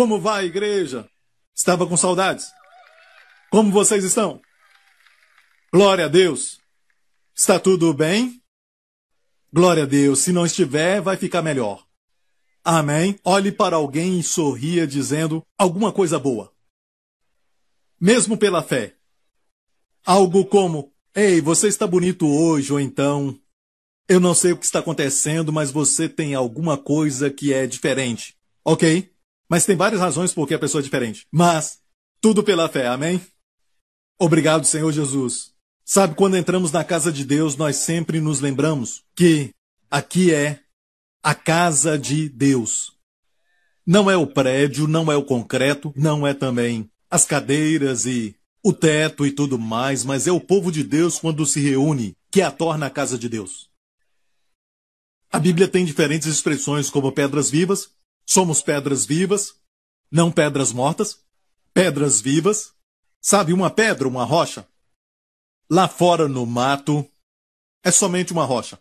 Como vai, igreja? Estava com saudades. Como vocês estão? Glória a Deus. Está tudo bem? Glória a Deus. Se não estiver, vai ficar melhor. Amém. Olhe para alguém e sorria, dizendo alguma coisa boa. Mesmo pela fé. Algo como: Ei, você está bonito hoje, ou então. Eu não sei o que está acontecendo, mas você tem alguma coisa que é diferente. Ok? Mas tem várias razões por que a pessoa é diferente. Mas tudo pela fé, amém? Obrigado, Senhor Jesus. Sabe, quando entramos na casa de Deus, nós sempre nos lembramos que aqui é a casa de Deus. Não é o prédio, não é o concreto, não é também as cadeiras e o teto e tudo mais, mas é o povo de Deus quando se reúne que a torna a casa de Deus. A Bíblia tem diferentes expressões como pedras vivas, Somos pedras vivas, não pedras mortas, pedras vivas. Sabe, uma pedra, uma rocha? Lá fora no mato, é somente uma rocha.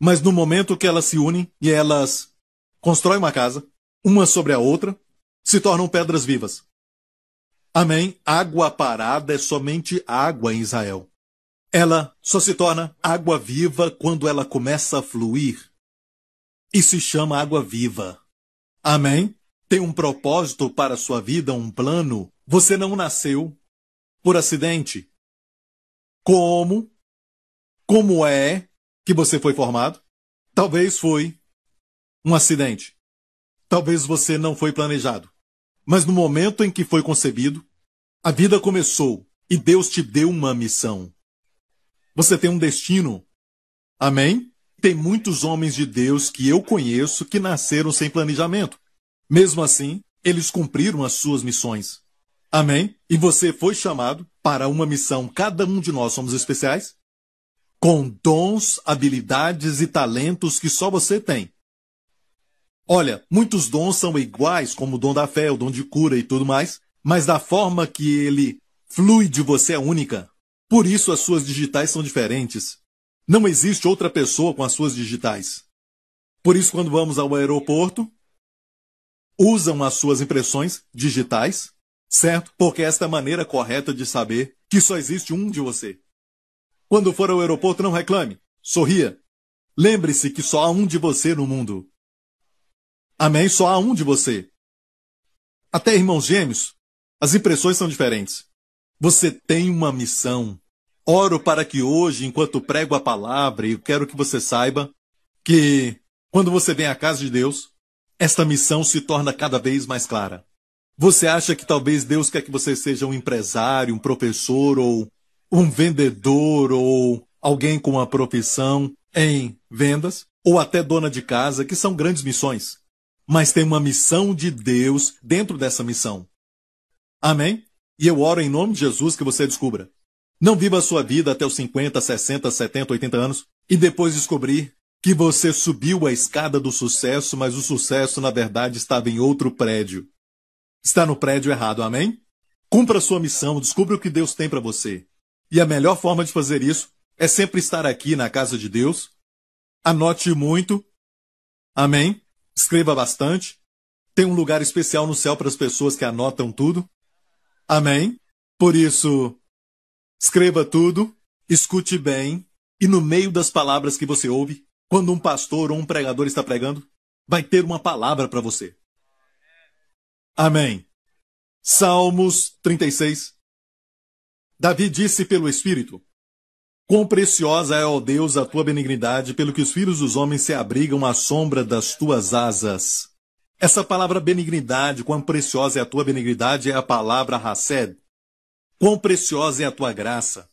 Mas no momento que elas se unem e elas constroem uma casa, uma sobre a outra, se tornam pedras vivas. Amém? Água parada é somente água em Israel. Ela só se torna água viva quando ela começa a fluir. E se chama água viva. Amém? Tem um propósito para a sua vida, um plano. Você não nasceu por acidente. Como? Como é que você foi formado? Talvez foi um acidente. Talvez você não foi planejado. Mas no momento em que foi concebido, a vida começou e Deus te deu uma missão. Você tem um destino. Amém? Tem muitos homens de Deus que eu conheço que nasceram sem planejamento. Mesmo assim, eles cumpriram as suas missões. Amém? E você foi chamado para uma missão. Cada um de nós somos especiais. Com dons, habilidades e talentos que só você tem. Olha, muitos dons são iguais, como o dom da fé, o dom de cura e tudo mais, mas da forma que ele flui de você é única. Por isso as suas digitais são diferentes. Não existe outra pessoa com as suas digitais. Por isso, quando vamos ao aeroporto, usam as suas impressões digitais, certo? Porque esta é a maneira correta de saber que só existe um de você. Quando for ao aeroporto, não reclame, sorria. Lembre-se que só há um de você no mundo. Amém? Só há um de você. Até irmãos gêmeos, as impressões são diferentes. Você tem uma missão. Oro para que hoje, enquanto prego a palavra, eu quero que você saiba que, quando você vem à casa de Deus, esta missão se torna cada vez mais clara. Você acha que talvez Deus quer que você seja um empresário, um professor ou um vendedor ou alguém com uma profissão em vendas ou até dona de casa, que são grandes missões. Mas tem uma missão de Deus dentro dessa missão. Amém? E eu oro em nome de Jesus que você descubra. Não viva a sua vida até os 50, 60, 70, 80 anos e depois descobrir que você subiu a escada do sucesso, mas o sucesso, na verdade, estava em outro prédio. Está no prédio errado, amém? Cumpra a sua missão, descubra o que Deus tem para você. E a melhor forma de fazer isso é sempre estar aqui na casa de Deus. Anote muito. Amém? Escreva bastante. Tem um lugar especial no céu para as pessoas que anotam tudo. Amém? Por isso, Escreva tudo, escute bem, e no meio das palavras que você ouve, quando um pastor ou um pregador está pregando, vai ter uma palavra para você. Amém. Salmos 36. Davi disse pelo Espírito: Quão preciosa é, ó Deus, a tua benignidade, pelo que os filhos dos homens se abrigam à sombra das tuas asas. Essa palavra benignidade, quão preciosa é a tua benignidade, é a palavra Hassed. Quão preciosa é a tua graça!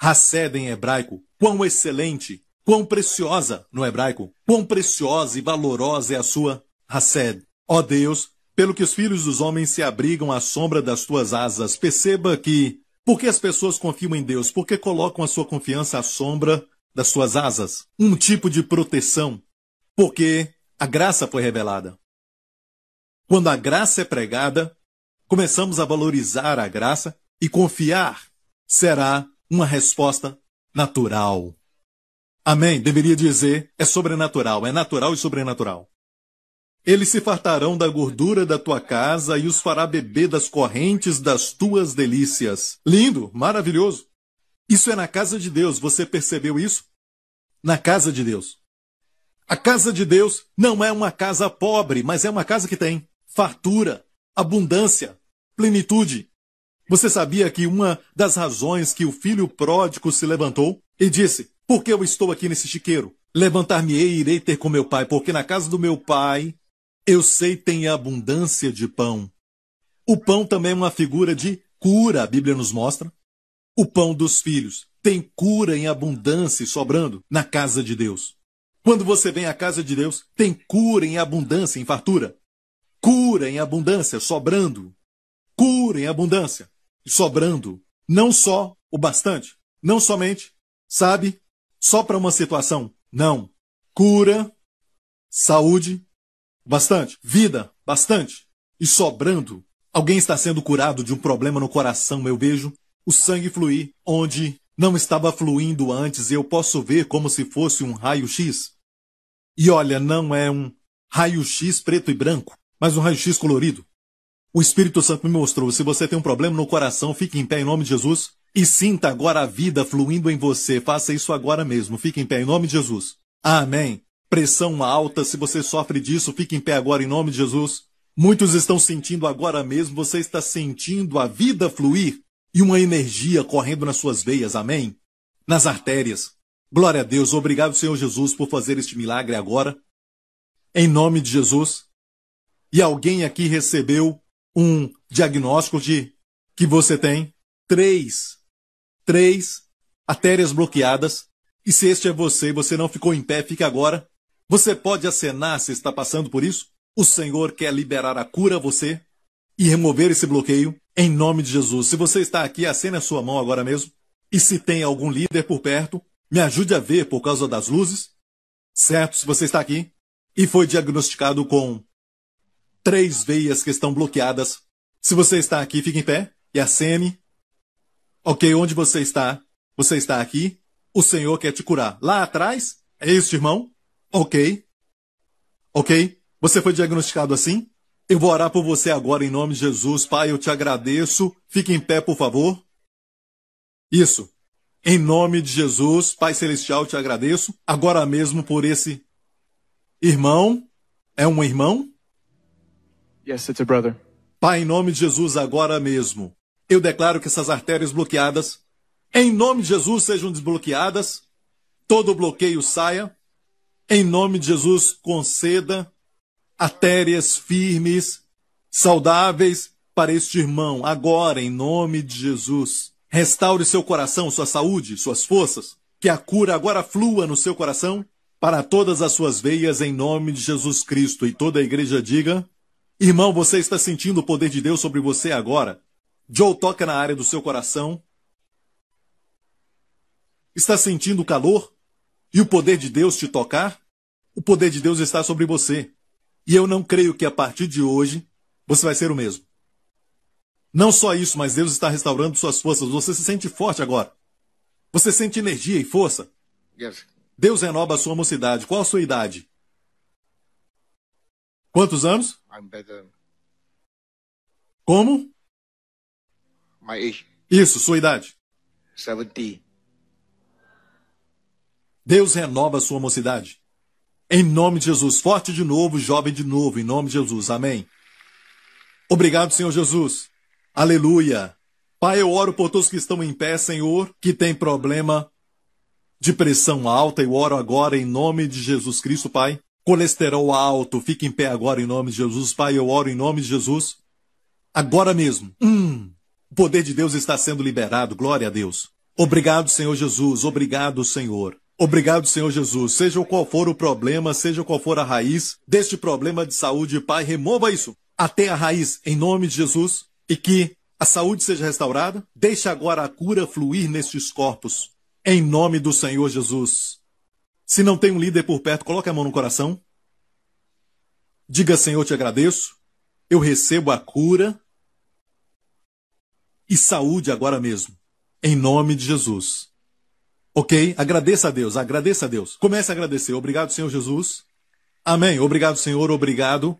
Hassed em hebraico, quão excelente, quão preciosa no hebraico, quão preciosa e valorosa é a sua Hassed. Ó oh Deus, pelo que os filhos dos homens se abrigam à sombra das tuas asas, perceba que, porque as pessoas confiam em Deus, porque colocam a sua confiança à sombra das suas asas, um tipo de proteção, porque a graça foi revelada. Quando a graça é pregada, começamos a valorizar a graça e confiar será uma resposta natural. Amém. Deveria dizer, é sobrenatural, é natural e sobrenatural. Eles se fartarão da gordura da tua casa e os fará beber das correntes das tuas delícias. Lindo, maravilhoso. Isso é na casa de Deus, você percebeu isso? Na casa de Deus. A casa de Deus não é uma casa pobre, mas é uma casa que tem fartura, abundância, plenitude. Você sabia que uma das razões que o filho pródigo se levantou e disse: Por que eu estou aqui nesse chiqueiro? Levantar-me-ei e irei ter com meu pai, porque na casa do meu pai eu sei tem abundância de pão. O pão também é uma figura de cura, a Bíblia nos mostra. O pão dos filhos tem cura em abundância e sobrando na casa de Deus. Quando você vem à casa de Deus, tem cura em abundância, em fartura. Cura em abundância, sobrando. Cura em abundância sobrando não só o bastante, não somente, sabe, só para uma situação. Não. Cura, saúde, bastante. Vida, bastante. E sobrando, alguém está sendo curado de um problema no coração, eu vejo o sangue fluir onde não estava fluindo antes, eu posso ver como se fosse um raio-x. E olha, não é um raio-x preto e branco, mas um raio-x colorido. O Espírito Santo me mostrou: se você tem um problema no coração, fique em pé em nome de Jesus e sinta agora a vida fluindo em você. Faça isso agora mesmo. Fique em pé em nome de Jesus. Amém. Pressão alta, se você sofre disso, fique em pé agora em nome de Jesus. Muitos estão sentindo agora mesmo, você está sentindo a vida fluir e uma energia correndo nas suas veias, amém? Nas artérias. Glória a Deus, obrigado, Senhor Jesus, por fazer este milagre agora. Em nome de Jesus. E alguém aqui recebeu um diagnóstico de que você tem três, três artérias bloqueadas. E se este é você e você não ficou em pé, fica agora. Você pode acenar se está passando por isso. O Senhor quer liberar a cura a você e remover esse bloqueio em nome de Jesus. Se você está aqui, acene a sua mão agora mesmo. E se tem algum líder por perto, me ajude a ver por causa das luzes. Certo? Se você está aqui e foi diagnosticado com três veias que estão bloqueadas. Se você está aqui, fique em pé e acene. Ok, onde você está? Você está aqui? O Senhor quer te curar. Lá atrás? É este irmão? Ok. Ok? Você foi diagnosticado assim? Eu vou orar por você agora em nome de Jesus. Pai, eu te agradeço. Fique em pé, por favor. Isso. Em nome de Jesus, Pai Celestial, eu te agradeço agora mesmo por esse irmão. É um irmão? Yes, it's a brother. Pai, em nome de Jesus, agora mesmo, eu declaro que essas artérias bloqueadas, em nome de Jesus, sejam desbloqueadas, todo bloqueio saia. Em nome de Jesus, conceda artérias firmes, saudáveis para este irmão, agora, em nome de Jesus. Restaure seu coração, sua saúde, suas forças, que a cura agora flua no seu coração, para todas as suas veias, em nome de Jesus Cristo. E toda a igreja diga. Irmão, você está sentindo o poder de Deus sobre você agora? Joe toca na área do seu coração. Está sentindo o calor? E o poder de Deus te tocar? O poder de Deus está sobre você. E eu não creio que a partir de hoje você vai ser o mesmo. Não só isso, mas Deus está restaurando suas forças. Você se sente forte agora. Você sente energia e força. Deus renova a sua mocidade. Qual a sua idade? Quantos anos? Como? My age. Isso, sua idade. 70. Deus renova a sua mocidade. Em nome de Jesus, forte de novo, jovem de novo, em nome de Jesus. Amém. Obrigado, Senhor Jesus. Aleluia. Pai, eu oro por todos que estão em pé, Senhor, que tem problema de pressão alta. Eu oro agora em nome de Jesus Cristo, Pai colesterol alto, fique em pé agora em nome de Jesus. Pai, eu oro em nome de Jesus. Agora mesmo. Hum, o poder de Deus está sendo liberado. Glória a Deus. Obrigado, Senhor Jesus. Obrigado, Senhor. Obrigado, Senhor Jesus. Seja qual for o problema, seja qual for a raiz deste problema de saúde, Pai, remova isso até a raiz, em nome de Jesus, e que a saúde seja restaurada. deixe agora a cura fluir nestes corpos, em nome do Senhor Jesus. Se não tem um líder por perto, coloque a mão no coração. Diga, Senhor, te agradeço. Eu recebo a cura e saúde agora mesmo. Em nome de Jesus. Ok? Agradeça a Deus, agradeça a Deus. Comece a agradecer. Obrigado, Senhor Jesus. Amém. Obrigado, Senhor. Obrigado.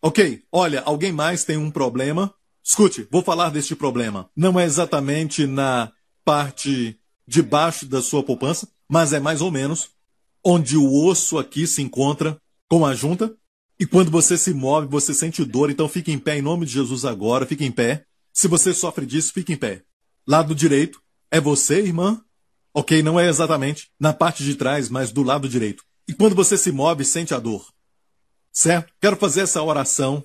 Ok, olha, alguém mais tem um problema? Escute, vou falar deste problema. Não é exatamente na parte de baixo da sua poupança, mas é mais ou menos onde o osso aqui se encontra com a junta. E quando você se move, você sente dor, então fique em pé em nome de Jesus agora, fique em pé. Se você sofre disso, fique em pé. Lado direito, é você, irmã? Ok, não é exatamente na parte de trás, mas do lado direito. E quando você se move, sente a dor. Certo? Quero fazer essa oração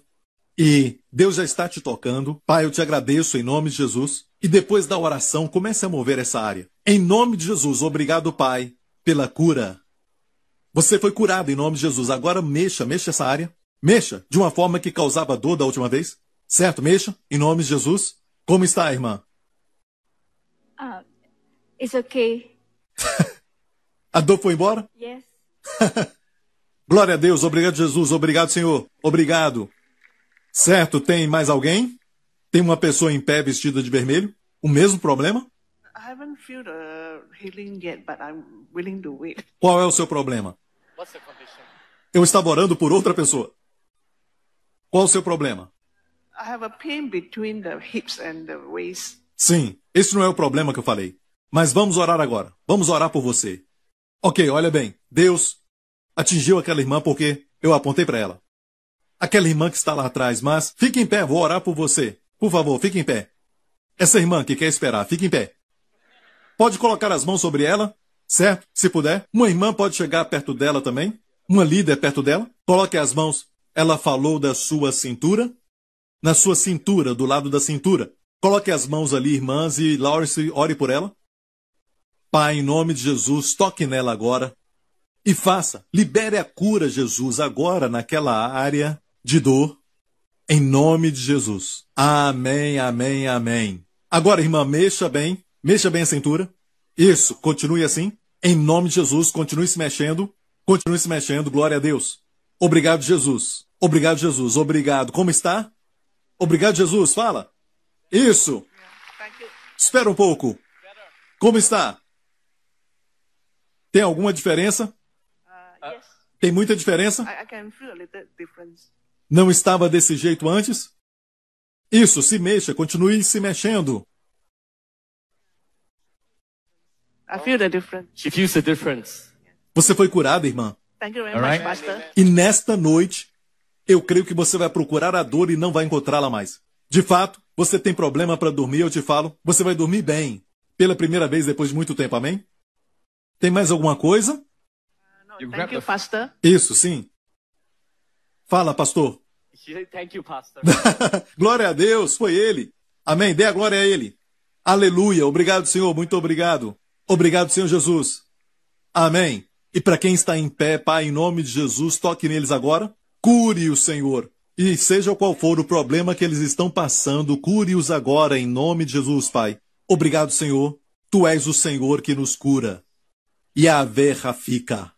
e Deus já está te tocando. Pai, eu te agradeço em nome de Jesus. E depois da oração, comece a mover essa área. Em nome de Jesus, obrigado, Pai, pela cura. Você foi curado em nome de Jesus. Agora mexa, mexa essa área. Mexa de uma forma que causava dor da última vez. Certo? Mexa em nome de Jesus. Como está, irmã? Ah, uh, it's okay. a dor foi embora? Yes. Glória a Deus. Obrigado, Jesus. Obrigado, Senhor. Obrigado. Certo, tem mais alguém? Tem uma pessoa em pé vestida de vermelho? O mesmo problema? Yet, Qual é o seu problema? Eu estava orando por outra pessoa. Qual o seu problema? Sim, esse não é o problema que eu falei. Mas vamos orar agora. Vamos orar por você. Ok, olha bem. Deus atingiu aquela irmã porque eu apontei para ela. Aquela irmã que está lá atrás, mas fique em pé, vou orar por você. Por favor, fique em pé. Essa irmã que quer esperar, fique em pé. Pode colocar as mãos sobre ela certo? Se puder, uma irmã pode chegar perto dela também, uma líder perto dela. Coloque as mãos. Ela falou da sua cintura, na sua cintura, do lado da cintura. Coloque as mãos ali, irmãs, e Lawrence, ore por ela. Pai, em nome de Jesus, toque nela agora e faça. Libere a cura, Jesus, agora naquela área de dor, em nome de Jesus. Amém, amém, amém. Agora, irmã, mexa bem, mexa bem a cintura. Isso, continue assim. Em nome de Jesus, continue se mexendo, continue se mexendo, glória a Deus. Obrigado, Jesus. Obrigado, Jesus. Obrigado. Como está? Obrigado, Jesus. Fala. Isso. Espera um pouco. Como está? Tem alguma diferença? Ah, Tem muita diferença? Não estava desse jeito antes? Isso, se mexa, continue se mexendo. I feel a diferença. Você foi curada, irmã. E nesta noite, eu creio que você vai procurar a dor e não vai encontrá-la mais. De fato, você tem problema para dormir, eu te falo, você vai dormir bem. Pela primeira vez depois de muito tempo, amém? Tem mais alguma coisa? Uh, thank you, pastor. Isso, sim. Fala, pastor. Thank you, pastor. glória a Deus, foi ele. Amém. Dê a glória a ele. Aleluia. Obrigado, Senhor. Muito obrigado. Obrigado, Senhor Jesus. Amém. E para quem está em pé, Pai, em nome de Jesus, toque neles agora. Cure o Senhor. E seja qual for o problema que eles estão passando, cure-os agora em nome de Jesus, Pai. Obrigado, Senhor. Tu és o Senhor que nos cura. E a verra fica.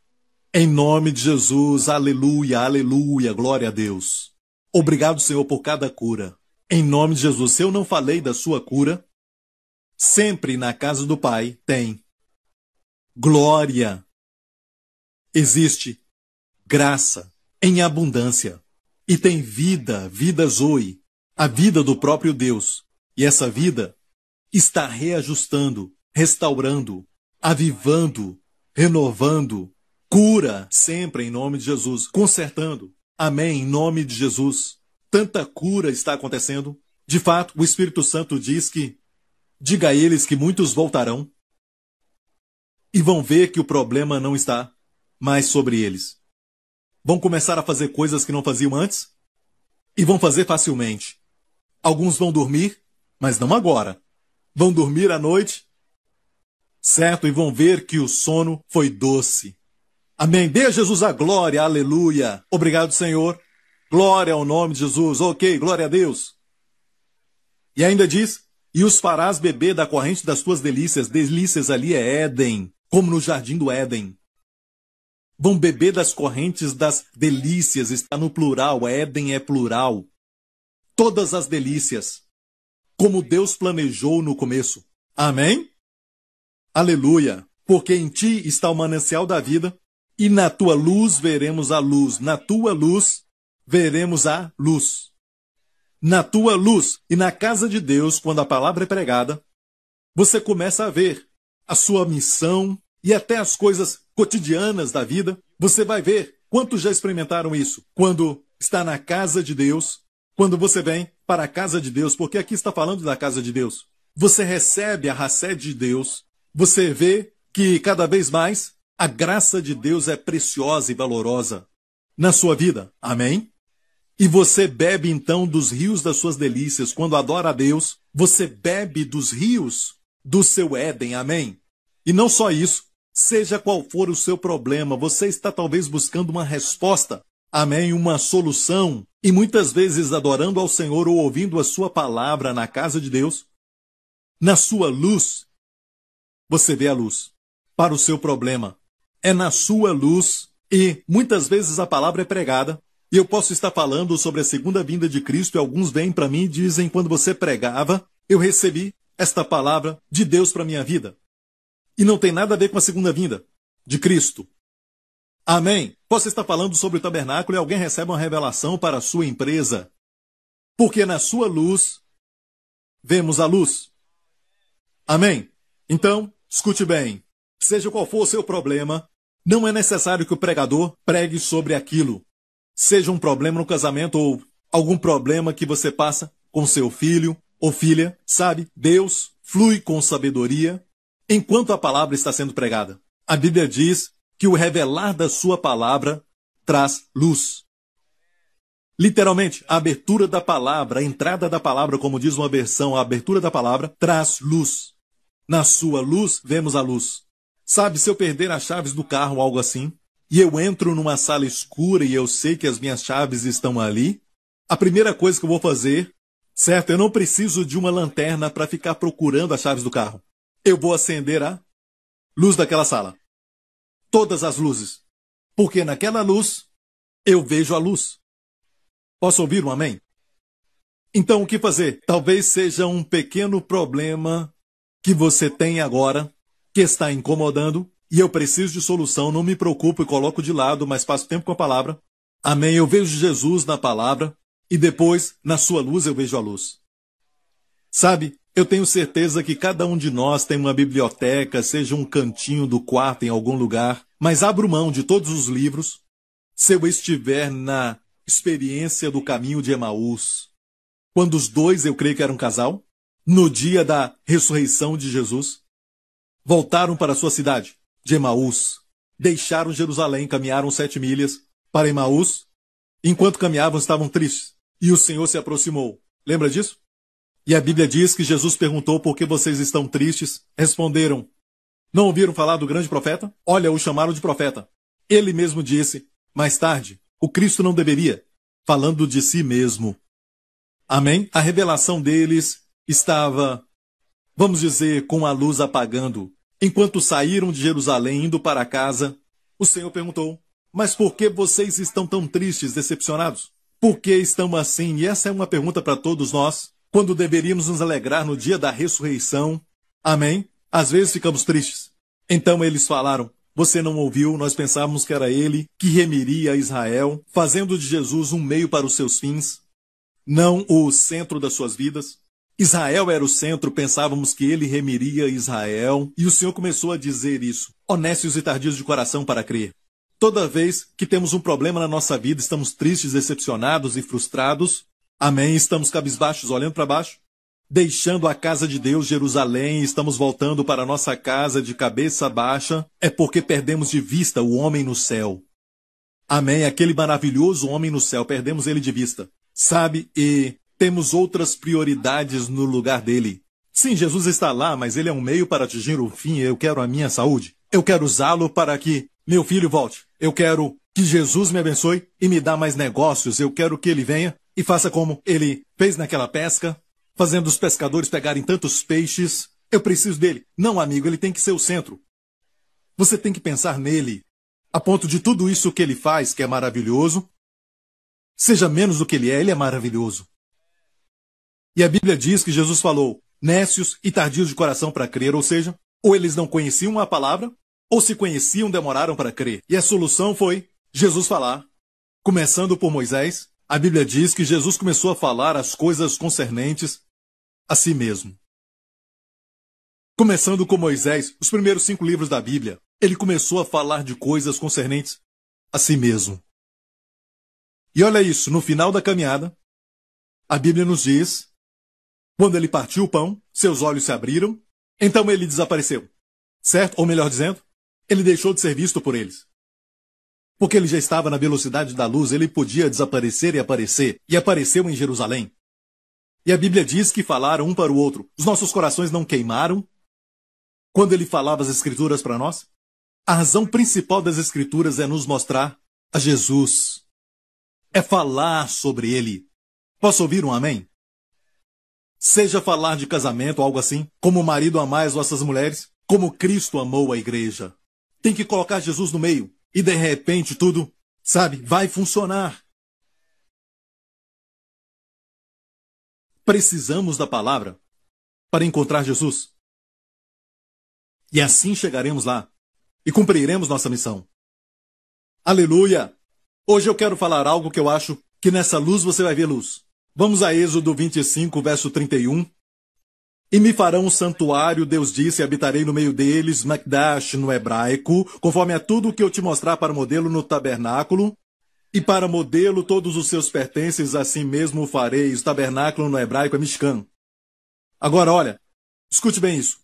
Em nome de Jesus, aleluia, aleluia, glória a Deus. Obrigado, Senhor, por cada cura. Em nome de Jesus, se eu não falei da sua cura, Sempre na casa do Pai tem glória. Existe graça em abundância e tem vida, vida Zoe, a vida do próprio Deus. E essa vida está reajustando, restaurando, avivando, renovando, cura sempre em nome de Jesus, consertando. Amém, em nome de Jesus. Tanta cura está acontecendo. De fato, o Espírito Santo diz que Diga a eles que muitos voltarão e vão ver que o problema não está mais sobre eles. Vão começar a fazer coisas que não faziam antes e vão fazer facilmente. Alguns vão dormir, mas não agora. Vão dormir à noite, certo? E vão ver que o sono foi doce. Amém. Dê a Jesus a glória, aleluia. Obrigado, Senhor. Glória ao nome de Jesus. Ok, glória a Deus. E ainda diz: e os farás beber da corrente das tuas delícias. Delícias ali é Éden, como no jardim do Éden. Vão beber das correntes das delícias, está no plural, Éden é plural. Todas as delícias, como Deus planejou no começo. Amém? Aleluia! Porque em ti está o manancial da vida, e na tua luz veremos a luz, na tua luz veremos a luz na tua luz e na casa de Deus, quando a palavra é pregada, você começa a ver a sua missão e até as coisas cotidianas da vida. Você vai ver quantos já experimentaram isso quando está na casa de Deus, quando você vem para a casa de Deus, porque aqui está falando da casa de Deus. Você recebe a racé de Deus, você vê que cada vez mais a graça de Deus é preciosa e valorosa na sua vida. Amém? E você bebe então dos rios das suas delícias. Quando adora a Deus, você bebe dos rios do seu Éden. Amém? E não só isso, seja qual for o seu problema, você está talvez buscando uma resposta. Amém? Uma solução. E muitas vezes adorando ao Senhor ou ouvindo a sua palavra na casa de Deus, na sua luz, você vê a luz para o seu problema. É na sua luz e muitas vezes a palavra é pregada e eu posso estar falando sobre a segunda vinda de Cristo e alguns vêm para mim e dizem: quando você pregava, eu recebi esta palavra de Deus para minha vida. E não tem nada a ver com a segunda vinda de Cristo. Amém. Posso estar falando sobre o tabernáculo e alguém recebe uma revelação para a sua empresa. Porque na sua luz vemos a luz. Amém. Então, escute bem. Seja qual for o seu problema, não é necessário que o pregador pregue sobre aquilo seja um problema no casamento ou algum problema que você passa com seu filho ou filha, sabe? Deus flui com sabedoria enquanto a palavra está sendo pregada. A Bíblia diz que o revelar da sua palavra traz luz. Literalmente, a abertura da palavra, a entrada da palavra, como diz uma versão, a abertura da palavra traz luz. Na sua luz, vemos a luz. Sabe, se eu perder as chaves do carro, ou algo assim, e eu entro numa sala escura e eu sei que as minhas chaves estão ali, a primeira coisa que eu vou fazer, certo? Eu não preciso de uma lanterna para ficar procurando as chaves do carro. Eu vou acender a luz daquela sala. Todas as luzes. Porque naquela luz eu vejo a luz. Posso ouvir um amém? Então, o que fazer? Talvez seja um pequeno problema que você tem agora, que está incomodando, e eu preciso de solução, não me preocupo e coloco de lado, mas passo tempo com a palavra. Amém. Eu vejo Jesus na palavra e depois, na sua luz, eu vejo a luz. Sabe, eu tenho certeza que cada um de nós tem uma biblioteca, seja um cantinho do quarto em algum lugar, mas abro mão de todos os livros se eu estiver na experiência do caminho de Emaús. Quando os dois, eu creio que eram um casal, no dia da ressurreição de Jesus, voltaram para sua cidade de Emaús. Deixaram Jerusalém, caminharam sete milhas para Emaús. Enquanto caminhavam, estavam tristes. E o Senhor se aproximou. Lembra disso? E a Bíblia diz que Jesus perguntou por que vocês estão tristes. Responderam: Não ouviram falar do grande profeta? Olha, o chamaram de profeta. Ele mesmo disse, mais tarde, o Cristo não deveria, falando de si mesmo. Amém? A revelação deles estava, vamos dizer, com a luz apagando. Enquanto saíram de Jerusalém indo para casa, o Senhor perguntou: Mas por que vocês estão tão tristes, decepcionados? Por que estão assim? E essa é uma pergunta para todos nós, quando deveríamos nos alegrar no dia da ressurreição. Amém? Às vezes ficamos tristes. Então eles falaram: Você não ouviu, nós pensávamos que era ele que remiria Israel, fazendo de Jesus um meio para os seus fins, não o centro das suas vidas. Israel era o centro, pensávamos que ele remiria Israel, e o Senhor começou a dizer isso. Honestos e tardios de coração para crer. Toda vez que temos um problema na nossa vida, estamos tristes, decepcionados e frustrados. Amém? Estamos cabisbaixos, olhando para baixo. Deixando a casa de Deus, Jerusalém, e estamos voltando para nossa casa de cabeça baixa, é porque perdemos de vista o homem no céu. Amém? Aquele maravilhoso homem no céu, perdemos ele de vista. Sabe, e temos outras prioridades no lugar dele. Sim, Jesus está lá, mas ele é um meio para atingir o fim. Eu quero a minha saúde. Eu quero usá-lo para que meu filho volte. Eu quero que Jesus me abençoe e me dá mais negócios. Eu quero que ele venha e faça como ele fez naquela pesca, fazendo os pescadores pegarem tantos peixes. Eu preciso dele. Não, amigo, ele tem que ser o centro. Você tem que pensar nele, a ponto de tudo isso que ele faz, que é maravilhoso, seja menos do que ele é, ele é maravilhoso. E a Bíblia diz que Jesus falou: nécios e tardios de coração para crer, ou seja, ou eles não conheciam a palavra, ou se conheciam, demoraram para crer. E a solução foi Jesus falar. Começando por Moisés, a Bíblia diz que Jesus começou a falar as coisas concernentes a si mesmo. Começando com Moisés, os primeiros cinco livros da Bíblia, ele começou a falar de coisas concernentes a si mesmo. E olha isso, no final da caminhada, a Bíblia nos diz quando ele partiu o pão, seus olhos se abriram, então ele desapareceu. Certo? Ou melhor dizendo, ele deixou de ser visto por eles. Porque ele já estava na velocidade da luz, ele podia desaparecer e aparecer, e apareceu em Jerusalém. E a Bíblia diz que falaram um para o outro. Os nossos corações não queimaram quando ele falava as Escrituras para nós? A razão principal das Escrituras é nos mostrar a Jesus. É falar sobre ele. Posso ouvir um amém? Seja falar de casamento, algo assim, como o marido amais nossas mulheres, como Cristo amou a igreja. Tem que colocar Jesus no meio e de repente tudo, sabe, vai funcionar. Precisamos da palavra para encontrar Jesus. E assim chegaremos lá e cumpriremos nossa missão. Aleluia! Hoje eu quero falar algo que eu acho que nessa luz você vai ver luz. Vamos a Êxodo 25, verso 31. E me farão um santuário, Deus disse, e habitarei no meio deles, Macdash no hebraico, conforme a tudo o que eu te mostrar para modelo no tabernáculo. E para modelo todos os seus pertences, assim mesmo o fareis. Tabernáculo no hebraico é Mishkan. Agora, olha, escute bem isso.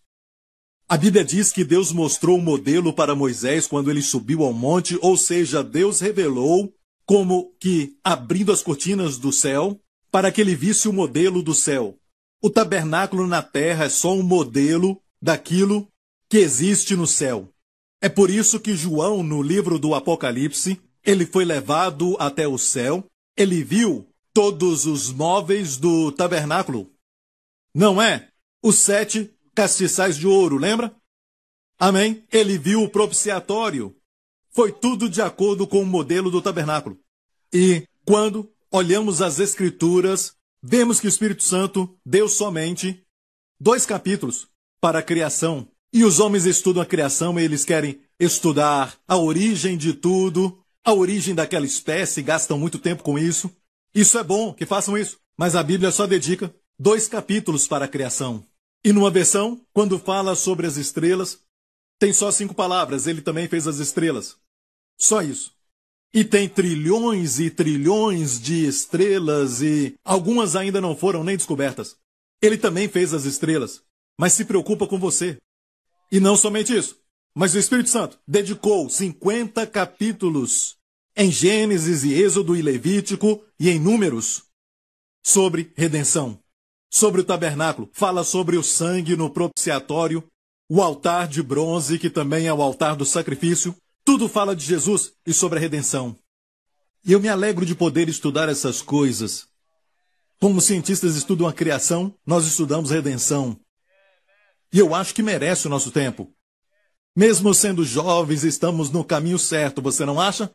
A Bíblia diz que Deus mostrou o um modelo para Moisés quando ele subiu ao monte, ou seja, Deus revelou como que, abrindo as cortinas do céu, para que ele visse o modelo do céu. O tabernáculo na terra é só um modelo daquilo que existe no céu. É por isso que João, no livro do Apocalipse, ele foi levado até o céu, ele viu todos os móveis do tabernáculo. Não é? Os sete castiçais de ouro, lembra? Amém? Ele viu o propiciatório. Foi tudo de acordo com o modelo do tabernáculo. E quando olhamos as Escrituras, vemos que o Espírito Santo deu somente dois capítulos para a criação. E os homens estudam a criação, e eles querem estudar a origem de tudo, a origem daquela espécie, gastam muito tempo com isso. Isso é bom que façam isso, mas a Bíblia só dedica dois capítulos para a criação. E numa versão, quando fala sobre as estrelas, tem só cinco palavras, ele também fez as estrelas. Só isso e tem trilhões e trilhões de estrelas e algumas ainda não foram nem descobertas. Ele também fez as estrelas, mas se preocupa com você. E não somente isso, mas o Espírito Santo dedicou 50 capítulos em Gênesis e Êxodo e Levítico e em Números sobre redenção, sobre o tabernáculo, fala sobre o sangue no propiciatório, o altar de bronze que também é o altar do sacrifício, tudo fala de Jesus e sobre a redenção. E eu me alegro de poder estudar essas coisas. Como cientistas estudam a criação, nós estudamos redenção. E eu acho que merece o nosso tempo. Mesmo sendo jovens, estamos no caminho certo, você não acha?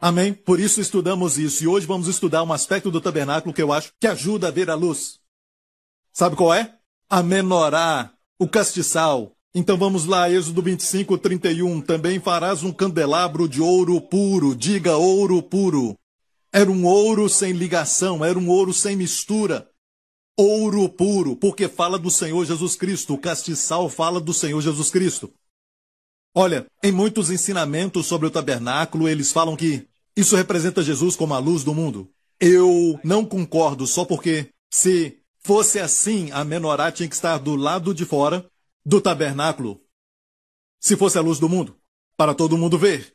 Amém? Por isso estudamos isso. E hoje vamos estudar um aspecto do tabernáculo que eu acho que ajuda a ver a luz. Sabe qual é? A menorá, o castiçal, então vamos lá, Êxodo 25, 31. Também farás um candelabro de ouro puro, diga ouro puro. Era um ouro sem ligação, era um ouro sem mistura. Ouro puro, porque fala do Senhor Jesus Cristo. O castiçal fala do Senhor Jesus Cristo. Olha, em muitos ensinamentos sobre o tabernáculo, eles falam que isso representa Jesus como a luz do mundo. Eu não concordo, só porque se fosse assim, a menorá tinha que estar do lado de fora do tabernáculo, se fosse a luz do mundo, para todo mundo ver.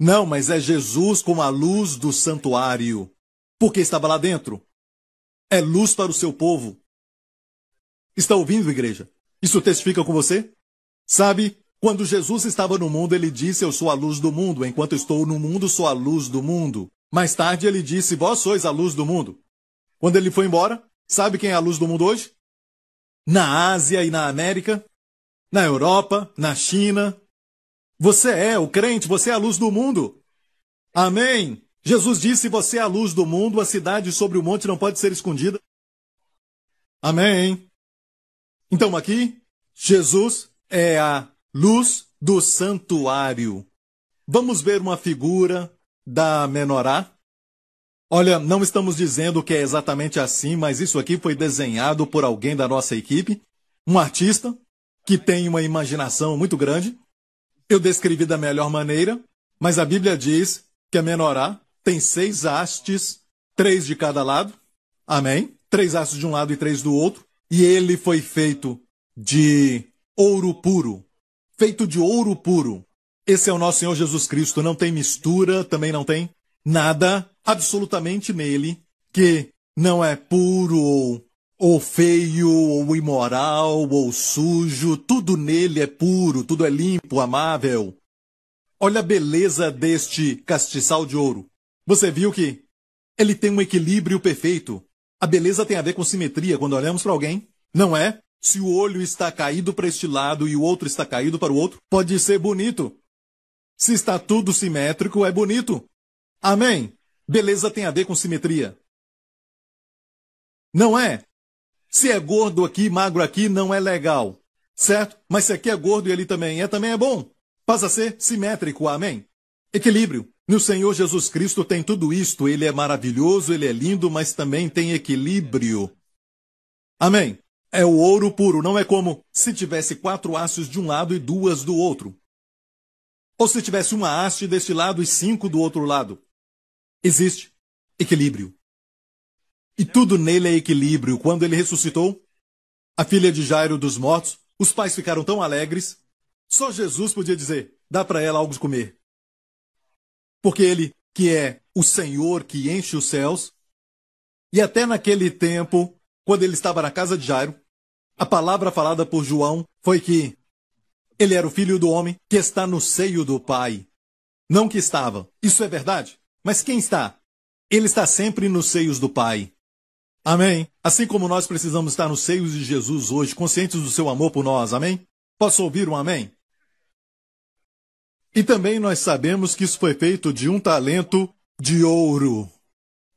Não, mas é Jesus com a luz do santuário, porque estava lá dentro. É luz para o seu povo. Está ouvindo, igreja? Isso testifica com você? Sabe, quando Jesus estava no mundo, ele disse: Eu sou a luz do mundo. Enquanto estou no mundo, sou a luz do mundo. Mais tarde, ele disse: Vós sois a luz do mundo. Quando ele foi embora, sabe quem é a luz do mundo hoje? Na Ásia e na América, na Europa, na China. Você é o crente, você é a luz do mundo. Amém? Jesus disse: Você é a luz do mundo, a cidade sobre o monte não pode ser escondida. Amém? Então aqui, Jesus é a luz do santuário. Vamos ver uma figura da menorá? Olha, não estamos dizendo que é exatamente assim, mas isso aqui foi desenhado por alguém da nossa equipe, um artista, que tem uma imaginação muito grande. Eu descrevi da melhor maneira, mas a Bíblia diz que a menorá tem seis hastes, três de cada lado. Amém? Três hastes de um lado e três do outro. E ele foi feito de ouro puro. Feito de ouro puro. Esse é o nosso Senhor Jesus Cristo. Não tem mistura, também não tem nada absolutamente nele que não é puro ou ou feio, ou imoral, ou sujo, tudo nele é puro, tudo é limpo, amável. Olha a beleza deste castiçal de ouro. Você viu que ele tem um equilíbrio perfeito. A beleza tem a ver com simetria quando olhamos para alguém, não é? Se o olho está caído para este lado e o outro está caído para o outro, pode ser bonito. Se está tudo simétrico, é bonito. Amém? Beleza tem a ver com simetria. Não é? Se é gordo aqui, magro aqui, não é legal. Certo? Mas se aqui é gordo e ali também é, também é bom. Passa a ser simétrico, amém? Equilíbrio. No Senhor Jesus Cristo tem tudo isto. Ele é maravilhoso, ele é lindo, mas também tem equilíbrio. Amém. É o ouro puro, não é como se tivesse quatro hastes de um lado e duas do outro. Ou se tivesse uma haste deste lado e cinco do outro lado. Existe equilíbrio e tudo nele é equilíbrio. Quando ele ressuscitou, a filha de Jairo dos mortos, os pais ficaram tão alegres, só Jesus podia dizer: dá para ela algo de comer. Porque ele, que é o Senhor que enche os céus, e até naquele tempo, quando ele estava na casa de Jairo, a palavra falada por João foi que ele era o filho do homem que está no seio do Pai. Não que estava, isso é verdade, mas quem está? Ele está sempre nos seios do Pai. Amém. Assim como nós precisamos estar nos seios de Jesus hoje, conscientes do seu amor por nós. Amém? Posso ouvir um amém? E também nós sabemos que isso foi feito de um talento de ouro.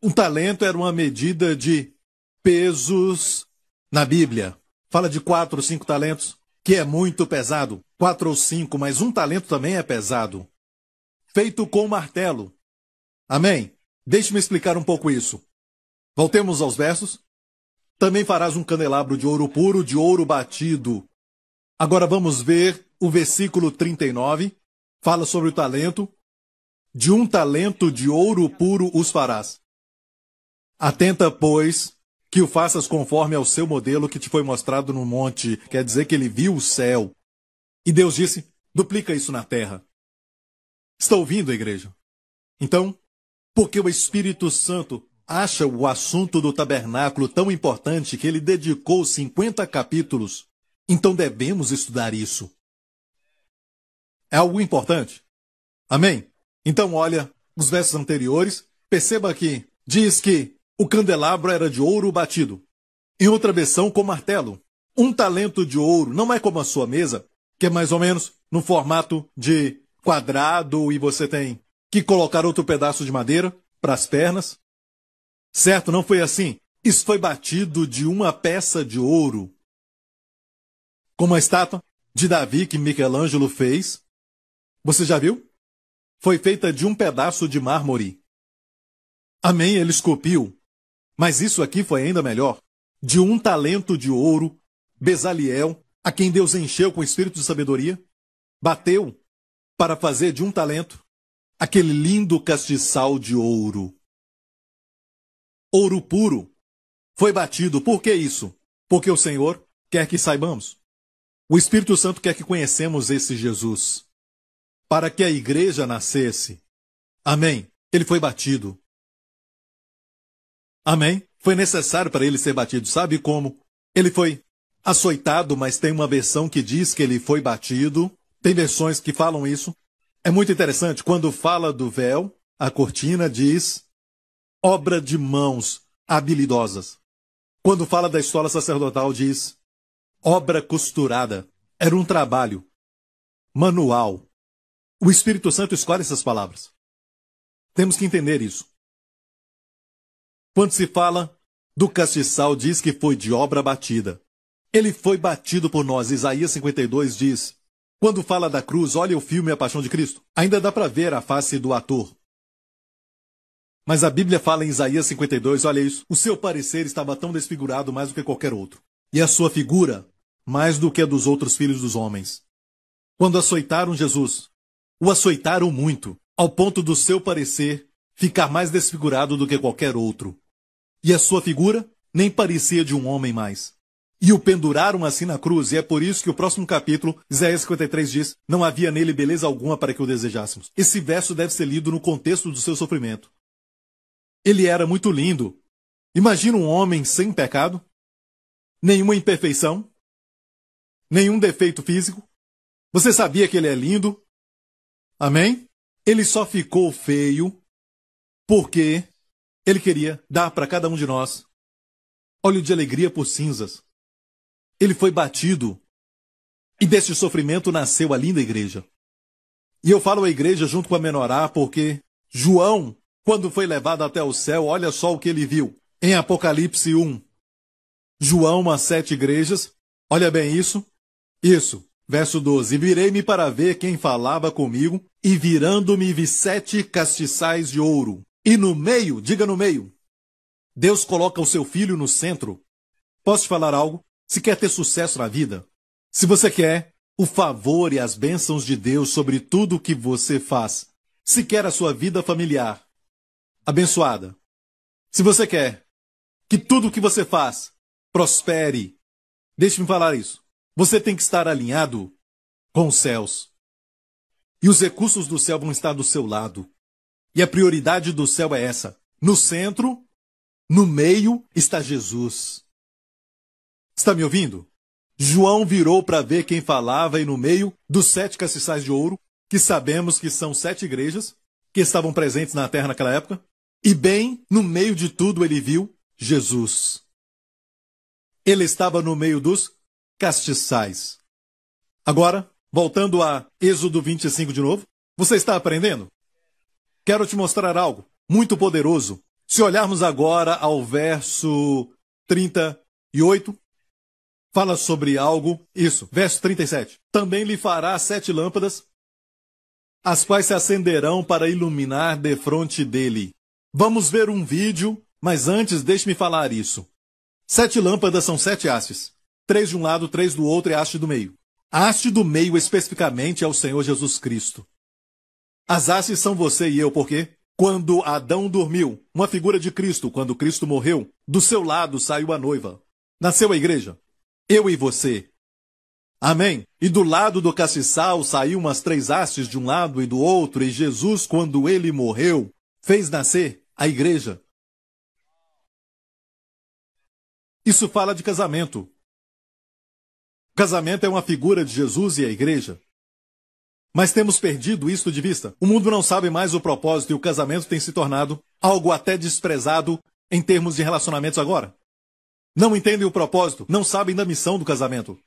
Um talento era uma medida de pesos na Bíblia. Fala de quatro ou cinco talentos, que é muito pesado. Quatro ou cinco, mas um talento também é pesado. Feito com martelo. Amém? Deixe-me explicar um pouco isso. Voltemos aos versos. Também farás um candelabro de ouro puro, de ouro batido. Agora vamos ver o versículo 39. Fala sobre o talento. De um talento de ouro puro os farás. Atenta, pois, que o faças conforme ao seu modelo que te foi mostrado no monte. Quer dizer que ele viu o céu. E Deus disse: duplica isso na terra. Está ouvindo, igreja? Então, porque o Espírito Santo acha o assunto do tabernáculo tão importante que ele dedicou 50 capítulos. Então devemos estudar isso. É algo importante. Amém? Então, olha os versos anteriores. Perceba que diz que o candelabro era de ouro batido. Em outra versão, com martelo. Um talento de ouro não é como a sua mesa, que é mais ou menos no formato de quadrado e você tem que colocar outro pedaço de madeira para as pernas. Certo, não foi assim? Isso foi batido de uma peça de ouro. Como a estátua de Davi que Michelangelo fez. Você já viu? Foi feita de um pedaço de mármore. Amém, ele esculpiu. Mas isso aqui foi ainda melhor. De um talento de ouro, Bezaliel, a quem Deus encheu com o espírito de sabedoria, bateu para fazer de um talento aquele lindo castiçal de ouro ouro puro. Foi batido. Por que isso? Porque o Senhor quer que saibamos. O Espírito Santo quer que conhecemos esse Jesus. Para que a igreja nascesse. Amém. Ele foi batido. Amém. Foi necessário para ele ser batido. Sabe como? Ele foi açoitado, mas tem uma versão que diz que ele foi batido. Tem versões que falam isso. É muito interessante. Quando fala do véu, a cortina diz obra de mãos habilidosas. Quando fala da escola sacerdotal, diz: obra costurada. Era um trabalho manual. O Espírito Santo escolhe essas palavras. Temos que entender isso. Quando se fala do castiçal, diz que foi de obra batida. Ele foi batido por nós. Isaías 52 diz: quando fala da cruz, olha o filme A Paixão de Cristo. Ainda dá para ver a face do ator. Mas a Bíblia fala em Isaías 52, olha isso, o seu parecer estava tão desfigurado mais do que qualquer outro, e a sua figura mais do que a dos outros filhos dos homens. Quando açoitaram Jesus, o açoitaram muito, ao ponto do seu parecer ficar mais desfigurado do que qualquer outro. E a sua figura nem parecia de um homem mais. E o penduraram assim na cruz, e é por isso que o próximo capítulo, Isaías 53, diz: Não havia nele beleza alguma para que o desejássemos. Esse verso deve ser lido no contexto do seu sofrimento. Ele era muito lindo. Imagina um homem sem pecado? Nenhuma imperfeição? Nenhum defeito físico? Você sabia que ele é lindo? Amém? Ele só ficou feio porque ele queria dar para cada um de nós óleo de alegria por cinzas. Ele foi batido e deste sofrimento nasceu a linda igreja. E eu falo a igreja junto com a menorá porque João quando foi levado até o céu, olha só o que ele viu. Em Apocalipse 1, João as sete igrejas, olha bem isso. Isso, verso 12: Virei-me para ver quem falava comigo, e virando-me vi sete castiçais de ouro. E no meio, diga no meio, Deus coloca o seu filho no centro. Posso te falar algo? Se quer ter sucesso na vida, se você quer o favor e as bênçãos de Deus sobre tudo o que você faz, se quer a sua vida familiar, abençoada. Se você quer que tudo o que você faz prospere, deixe-me falar isso. Você tem que estar alinhado com os céus. E os recursos do céu vão estar do seu lado. E a prioridade do céu é essa. No centro, no meio, está Jesus. Está me ouvindo? João virou para ver quem falava, e no meio dos sete castiçais de ouro, que sabemos que são sete igrejas, que estavam presentes na terra naquela época, e bem, no meio de tudo ele viu Jesus. Ele estava no meio dos castiçais. Agora, voltando a Êxodo 25 de novo, você está aprendendo? Quero te mostrar algo muito poderoso. Se olharmos agora ao verso 38, fala sobre algo, isso, verso 37. Também lhe fará sete lâmpadas, as quais se acenderão para iluminar defronte dele. Vamos ver um vídeo, mas antes deixe-me falar isso. Sete lâmpadas são sete hastes. Três de um lado, três do outro e haste do meio. A haste do meio, especificamente, é o Senhor Jesus Cristo. As hastes são você e eu, porque quando Adão dormiu, uma figura de Cristo, quando Cristo morreu, do seu lado saiu a noiva. Nasceu a igreja. Eu e você. Amém? E do lado do caciçal saiu umas três hastes de um lado e do outro, e Jesus, quando ele morreu, fez nascer a igreja. Isso fala de casamento. casamento é uma figura de Jesus e a igreja. Mas temos perdido isso de vista. O mundo não sabe mais o propósito e o casamento tem se tornado algo até desprezado em termos de relacionamentos agora. Não entendem o propósito, não sabem da missão do casamento.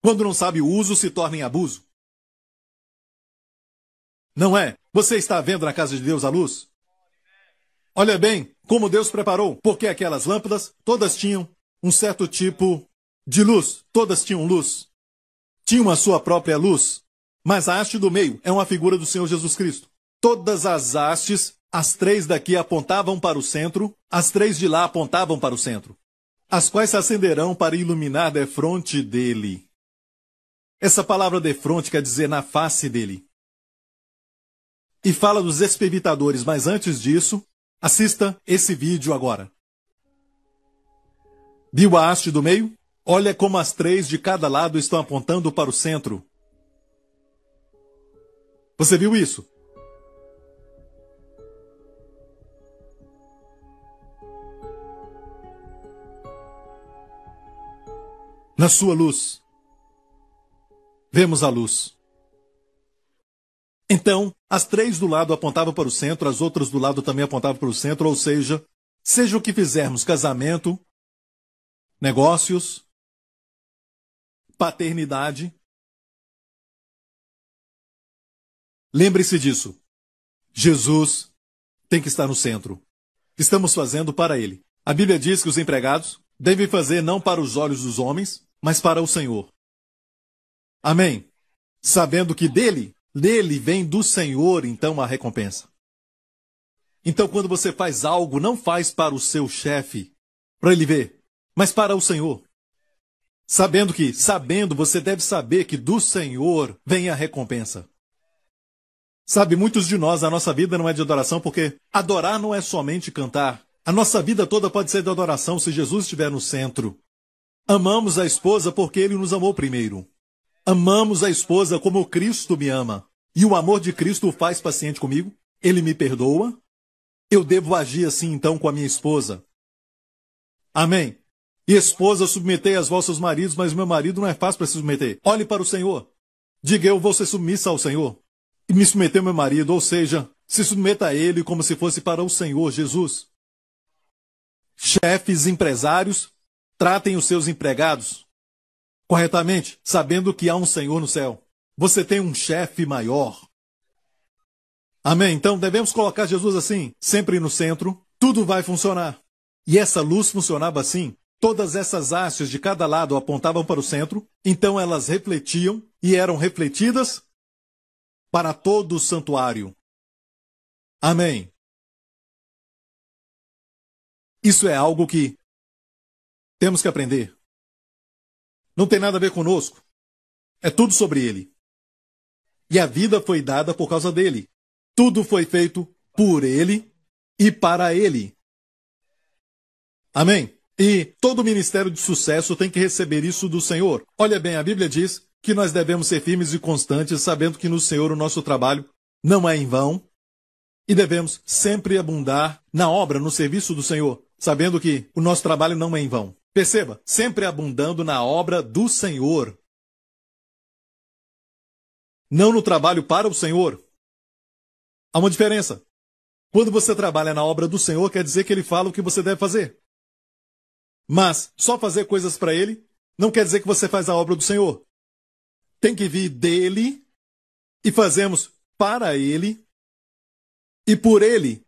Quando não sabe o uso, se torna em abuso. Não é? Você está vendo na casa de Deus a luz? Olha bem como Deus preparou, porque aquelas lâmpadas todas tinham um certo tipo de luz, todas tinham luz. Tinham a sua própria luz, mas a haste do meio é uma figura do Senhor Jesus Cristo. Todas as hastes, as três daqui apontavam para o centro, as três de lá apontavam para o centro, as quais se acenderão para iluminar defronte dele. Essa palavra defronte quer dizer na face dele. E fala dos espevitadores, mas antes disso, Assista esse vídeo agora. Viu a haste do meio? Olha como as três de cada lado estão apontando para o centro. Você viu isso? Na sua luz. Vemos a luz. Então, as três do lado apontavam para o centro, as outras do lado também apontavam para o centro, ou seja, seja o que fizermos, casamento, negócios, paternidade. Lembre-se disso. Jesus tem que estar no centro. Estamos fazendo para ele. A Bíblia diz que os empregados devem fazer não para os olhos dos homens, mas para o Senhor. Amém. Sabendo que dele dele vem do Senhor, então, a recompensa. Então, quando você faz algo, não faz para o seu chefe, para ele ver, mas para o Senhor. Sabendo que, sabendo, você deve saber que do Senhor vem a recompensa. Sabe, muitos de nós, a nossa vida não é de adoração, porque adorar não é somente cantar. A nossa vida toda pode ser de adoração se Jesus estiver no centro. Amamos a esposa porque ele nos amou primeiro. Amamos a esposa como Cristo me ama e o amor de Cristo o faz paciente comigo, ele me perdoa, eu devo agir assim então com a minha esposa. Amém. E esposa, submetei aos vossos maridos, mas meu marido não é fácil para se submeter. Olhe para o Senhor. Diga eu vou ser submissa ao Senhor. E me submeteu meu marido, ou seja, se submeta a ele como se fosse para o Senhor Jesus. Chefes, empresários, tratem os seus empregados corretamente, sabendo que há um Senhor no céu. Você tem um chefe maior. Amém? Então devemos colocar Jesus assim, sempre no centro. Tudo vai funcionar. E essa luz funcionava assim. Todas essas hastes de cada lado apontavam para o centro, então elas refletiam e eram refletidas para todo o santuário. Amém. Isso é algo que temos que aprender. Não tem nada a ver conosco. É tudo sobre ele e a vida foi dada por causa dele. Tudo foi feito por ele e para ele. Amém? E todo ministério de sucesso tem que receber isso do Senhor. Olha bem, a Bíblia diz que nós devemos ser firmes e constantes, sabendo que no Senhor o nosso trabalho não é em vão, e devemos sempre abundar na obra, no serviço do Senhor, sabendo que o nosso trabalho não é em vão. Perceba, sempre abundando na obra do Senhor não no trabalho para o Senhor. Há uma diferença. Quando você trabalha na obra do Senhor, quer dizer que ele fala o que você deve fazer. Mas só fazer coisas para ele não quer dizer que você faz a obra do Senhor. Tem que vir dele e fazemos para ele e por ele.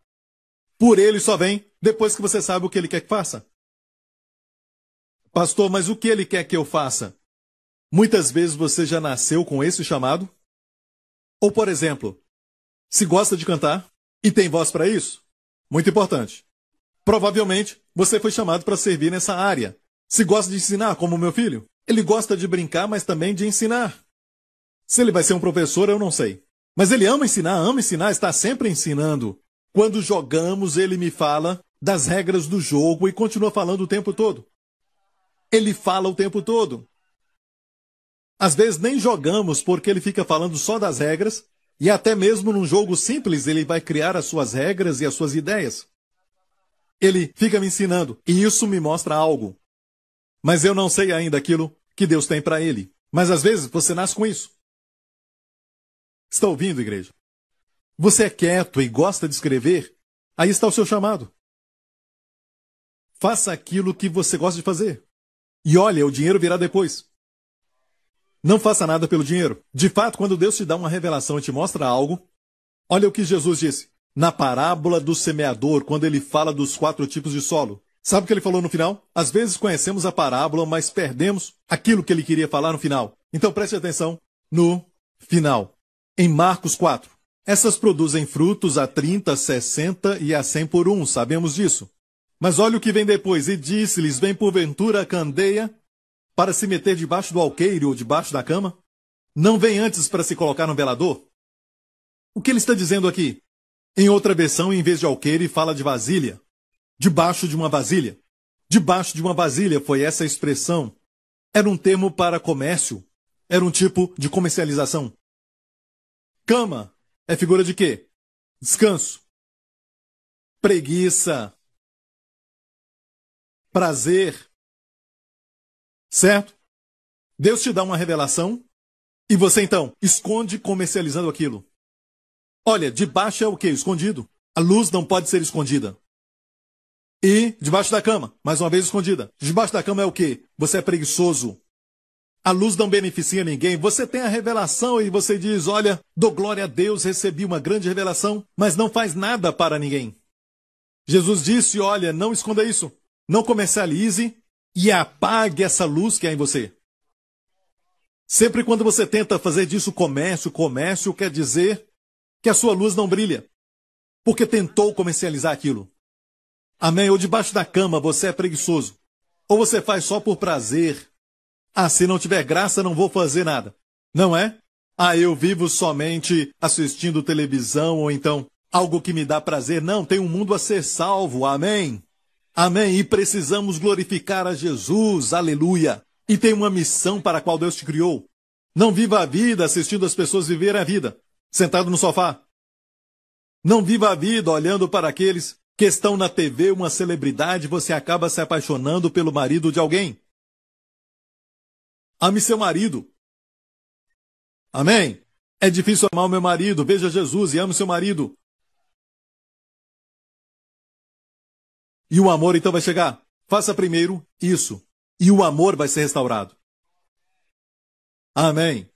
Por ele só vem depois que você sabe o que ele quer que faça. Pastor, mas o que ele quer que eu faça? Muitas vezes você já nasceu com esse chamado ou, por exemplo, se gosta de cantar e tem voz para isso, muito importante. Provavelmente você foi chamado para servir nessa área. Se gosta de ensinar, como meu filho, ele gosta de brincar, mas também de ensinar. Se ele vai ser um professor, eu não sei. Mas ele ama ensinar, ama ensinar, está sempre ensinando. Quando jogamos, ele me fala das regras do jogo e continua falando o tempo todo. Ele fala o tempo todo. Às vezes nem jogamos porque ele fica falando só das regras, e até mesmo num jogo simples ele vai criar as suas regras e as suas ideias. Ele fica me ensinando, e isso me mostra algo. Mas eu não sei ainda aquilo que Deus tem para ele. Mas às vezes você nasce com isso. Está ouvindo, igreja? Você é quieto e gosta de escrever? Aí está o seu chamado. Faça aquilo que você gosta de fazer. E olha, o dinheiro virá depois. Não faça nada pelo dinheiro. De fato, quando Deus te dá uma revelação e te mostra algo, olha o que Jesus disse. Na parábola do semeador, quando ele fala dos quatro tipos de solo, sabe o que ele falou no final? Às vezes conhecemos a parábola, mas perdemos aquilo que ele queria falar no final. Então preste atenção no final. Em Marcos 4. Essas produzem frutos a 30, 60 e a 100 por um, sabemos disso. Mas olha o que vem depois. E disse-lhes: Vem porventura a candeia para se meter debaixo do alqueire ou debaixo da cama? Não vem antes para se colocar no velador? O que ele está dizendo aqui? Em outra versão, em vez de alqueire, fala de vasilha. Debaixo de uma vasilha. Debaixo de uma vasilha foi essa expressão. Era um termo para comércio. Era um tipo de comercialização. Cama é figura de quê? Descanso. Preguiça. Prazer Certo? Deus te dá uma revelação e você então esconde comercializando aquilo. Olha, debaixo é o que? Escondido. A luz não pode ser escondida. E debaixo da cama, mais uma vez escondida. Debaixo da cama é o que? Você é preguiçoso. A luz não beneficia ninguém. Você tem a revelação e você diz: Olha, dou glória a Deus, recebi uma grande revelação, mas não faz nada para ninguém. Jesus disse: Olha, não esconda isso. Não comercialize e apague essa luz que há em você. Sempre quando você tenta fazer disso comércio, comércio quer dizer que a sua luz não brilha, porque tentou comercializar aquilo. Amém? Ou debaixo da cama você é preguiçoso, ou você faz só por prazer. Ah, se não tiver graça, não vou fazer nada. Não é? Ah, eu vivo somente assistindo televisão ou então algo que me dá prazer. Não, tem um mundo a ser salvo. Amém? Amém. E precisamos glorificar a Jesus. Aleluia. E tem uma missão para a qual Deus te criou. Não viva a vida assistindo as pessoas viverem a vida, sentado no sofá. Não viva a vida olhando para aqueles que estão na TV, uma celebridade, você acaba se apaixonando pelo marido de alguém. Ame seu marido. Amém? É difícil amar o meu marido. Veja Jesus e ame seu marido. E o amor então vai chegar. Faça primeiro isso. E o amor vai ser restaurado. Amém.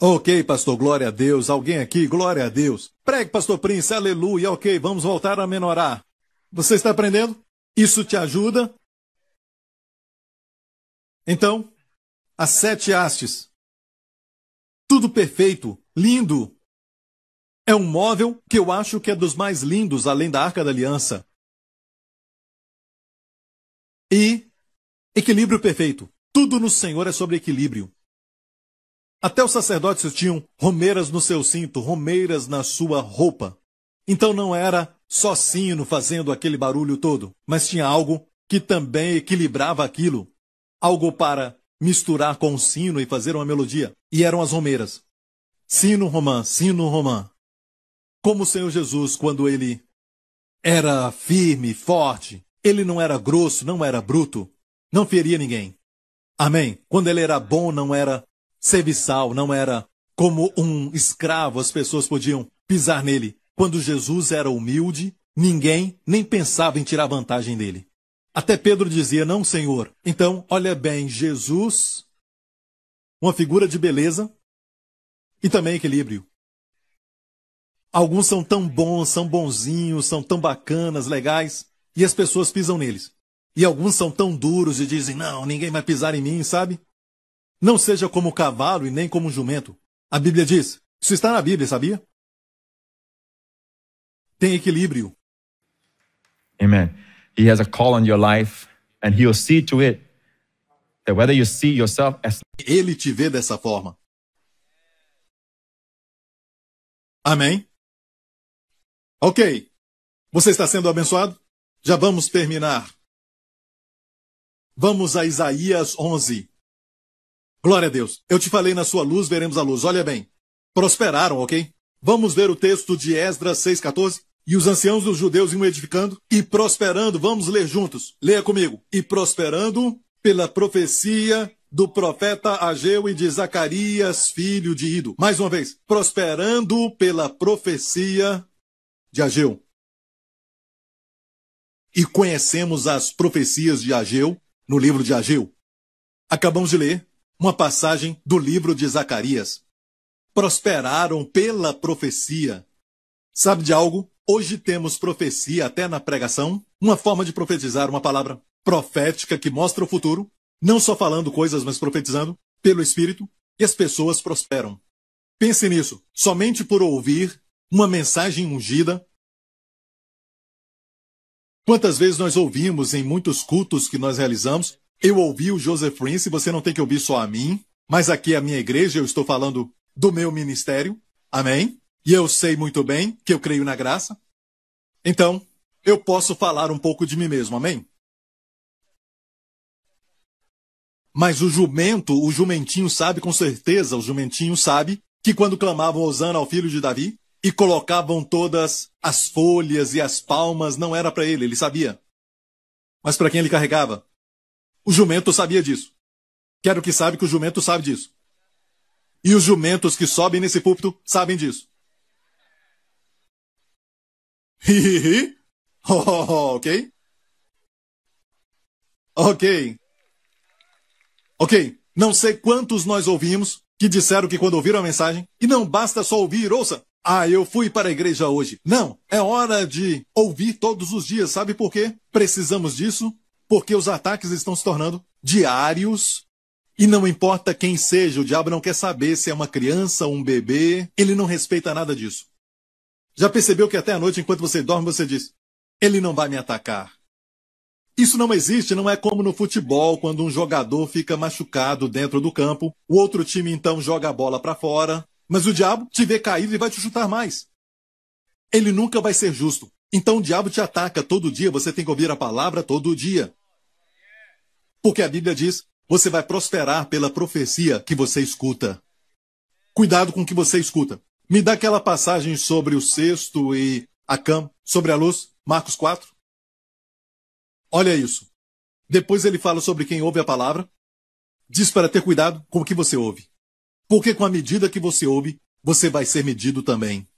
Ok, pastor, glória a Deus. Alguém aqui, glória a Deus. Pregue, pastor Prince, aleluia. Ok, vamos voltar a menorar. Você está aprendendo? Isso te ajuda? Então, as sete hastes. Tudo perfeito, lindo. É um móvel que eu acho que é dos mais lindos além da Arca da Aliança. Equilíbrio perfeito. Tudo no Senhor é sobre equilíbrio. Até os sacerdotes tinham romeiras no seu cinto, romeiras na sua roupa. Então não era só sino fazendo aquele barulho todo, mas tinha algo que também equilibrava aquilo. Algo para misturar com o sino e fazer uma melodia. E eram as romeiras. Sino romã, sino romã. Como o Senhor Jesus, quando ele era firme, forte, ele não era grosso, não era bruto, não feria ninguém. Amém. Quando ele era bom, não era serviçal, não era como um escravo, as pessoas podiam pisar nele. Quando Jesus era humilde, ninguém nem pensava em tirar vantagem dele. Até Pedro dizia: Não, Senhor. Então, olha bem, Jesus, uma figura de beleza e também equilíbrio. Alguns são tão bons, são bonzinhos, são tão bacanas, legais, e as pessoas pisam neles. E alguns são tão duros e dizem: Não, ninguém vai pisar em mim, sabe? Não seja como cavalo e nem como jumento. A Bíblia diz. Isso está na Bíblia, sabia? Tem equilíbrio. Amen. He has a call on your life and he'll see to it that whether you see yourself as ele te vê dessa forma. Amém. OK. Você está sendo abençoado? Já vamos terminar. Vamos a Isaías 11. Glória a Deus. Eu te falei na sua luz, veremos a luz. Olha bem. Prosperaram, ok? Vamos ver o texto de Esdras 6,14. E os anciãos dos judeus iam edificando e prosperando. Vamos ler juntos. Leia comigo. E prosperando pela profecia do profeta Ageu e de Zacarias, filho de Ido. Mais uma vez, prosperando pela profecia de Ageu. E conhecemos as profecias de Ageu, no livro de Ageu. Acabamos de ler uma passagem do livro de Zacarias. Prosperaram pela profecia. Sabe de algo? Hoje temos profecia até na pregação, uma forma de profetizar uma palavra profética que mostra o futuro, não só falando coisas, mas profetizando pelo Espírito, e as pessoas prosperam. Pense nisso. Somente por ouvir uma mensagem ungida, Quantas vezes nós ouvimos em muitos cultos que nós realizamos, eu ouvi o Joseph Prince, você não tem que ouvir só a mim, mas aqui a minha igreja, eu estou falando do meu ministério, amém? E eu sei muito bem que eu creio na graça. Então, eu posso falar um pouco de mim mesmo, amém? Mas o jumento, o jumentinho sabe com certeza, o jumentinho sabe que quando clamavam Osana ao filho de Davi, e colocavam todas as folhas e as palmas, não era para ele, ele sabia. Mas para quem ele carregava? O jumento sabia disso. Quero que saiba que o jumento sabe disso. E os jumentos que sobem nesse púlpito sabem disso. Hihihi. oh, ok? Ok. Ok. Não sei quantos nós ouvimos que disseram que quando ouviram a mensagem, e não basta só ouvir, ouça, ah, eu fui para a igreja hoje. Não, é hora de ouvir todos os dias. Sabe por quê? Precisamos disso porque os ataques estão se tornando diários. E não importa quem seja, o diabo não quer saber se é uma criança ou um bebê, ele não respeita nada disso. Já percebeu que até à noite, enquanto você dorme, você diz: ele não vai me atacar. Isso não existe, não é como no futebol, quando um jogador fica machucado dentro do campo, o outro time então joga a bola para fora, mas o diabo te vê caído e vai te chutar mais. Ele nunca vai ser justo. Então o diabo te ataca todo dia, você tem que ouvir a palavra todo dia. Porque a Bíblia diz: você vai prosperar pela profecia que você escuta. Cuidado com o que você escuta. Me dá aquela passagem sobre o cesto e a cama, sobre a luz, Marcos 4. Olha isso. Depois ele fala sobre quem ouve a palavra, diz para ter cuidado com o que você ouve. Porque com a medida que você ouve, você vai ser medido também.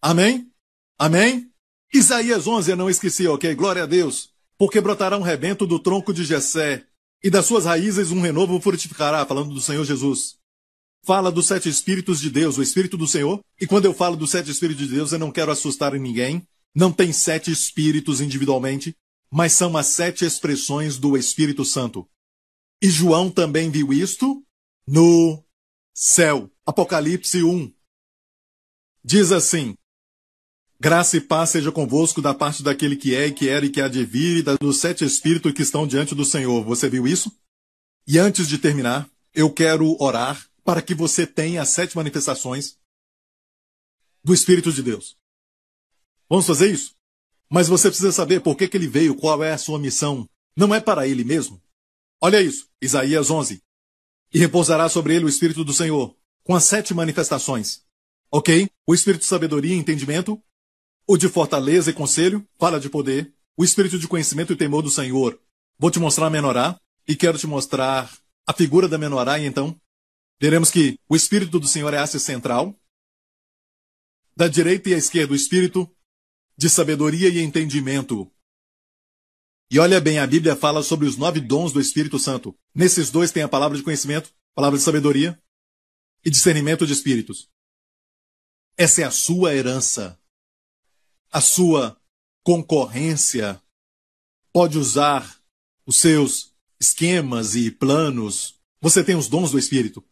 Amém? Amém? Isaías 11, eu não esqueci, ok? Glória a Deus. Porque brotará um rebento do tronco de Jessé, e das suas raízes um renovo frutificará, falando do Senhor Jesus. Fala dos sete espíritos de Deus, o Espírito do Senhor. E quando eu falo dos sete espíritos de Deus, eu não quero assustar ninguém. Não tem sete espíritos individualmente, mas são as sete expressões do Espírito Santo. E João também viu isto no céu. Apocalipse 1 diz assim: Graça e paz seja convosco da parte daquele que é, e que era e que há de vir, e dos sete espíritos que estão diante do Senhor. Você viu isso? E antes de terminar, eu quero orar para que você tenha as sete manifestações do Espírito de Deus. Vamos fazer isso? Mas você precisa saber por que, que ele veio, qual é a sua missão. Não é para ele mesmo. Olha isso, Isaías 11 e repousará sobre ele o Espírito do Senhor, com as sete manifestações. Ok? O Espírito de sabedoria e entendimento, o de fortaleza e conselho, fala de poder, o Espírito de conhecimento e temor do Senhor. Vou te mostrar a menorá, e quero te mostrar a figura da menorá, e então veremos que o Espírito do Senhor é a haste central, da direita e à esquerda o Espírito de sabedoria e entendimento, e olha bem, a Bíblia fala sobre os nove dons do Espírito Santo. Nesses dois tem a palavra de conhecimento, palavra de sabedoria e discernimento de espíritos. Essa é a sua herança. A sua concorrência pode usar os seus esquemas e planos. Você tem os dons do Espírito.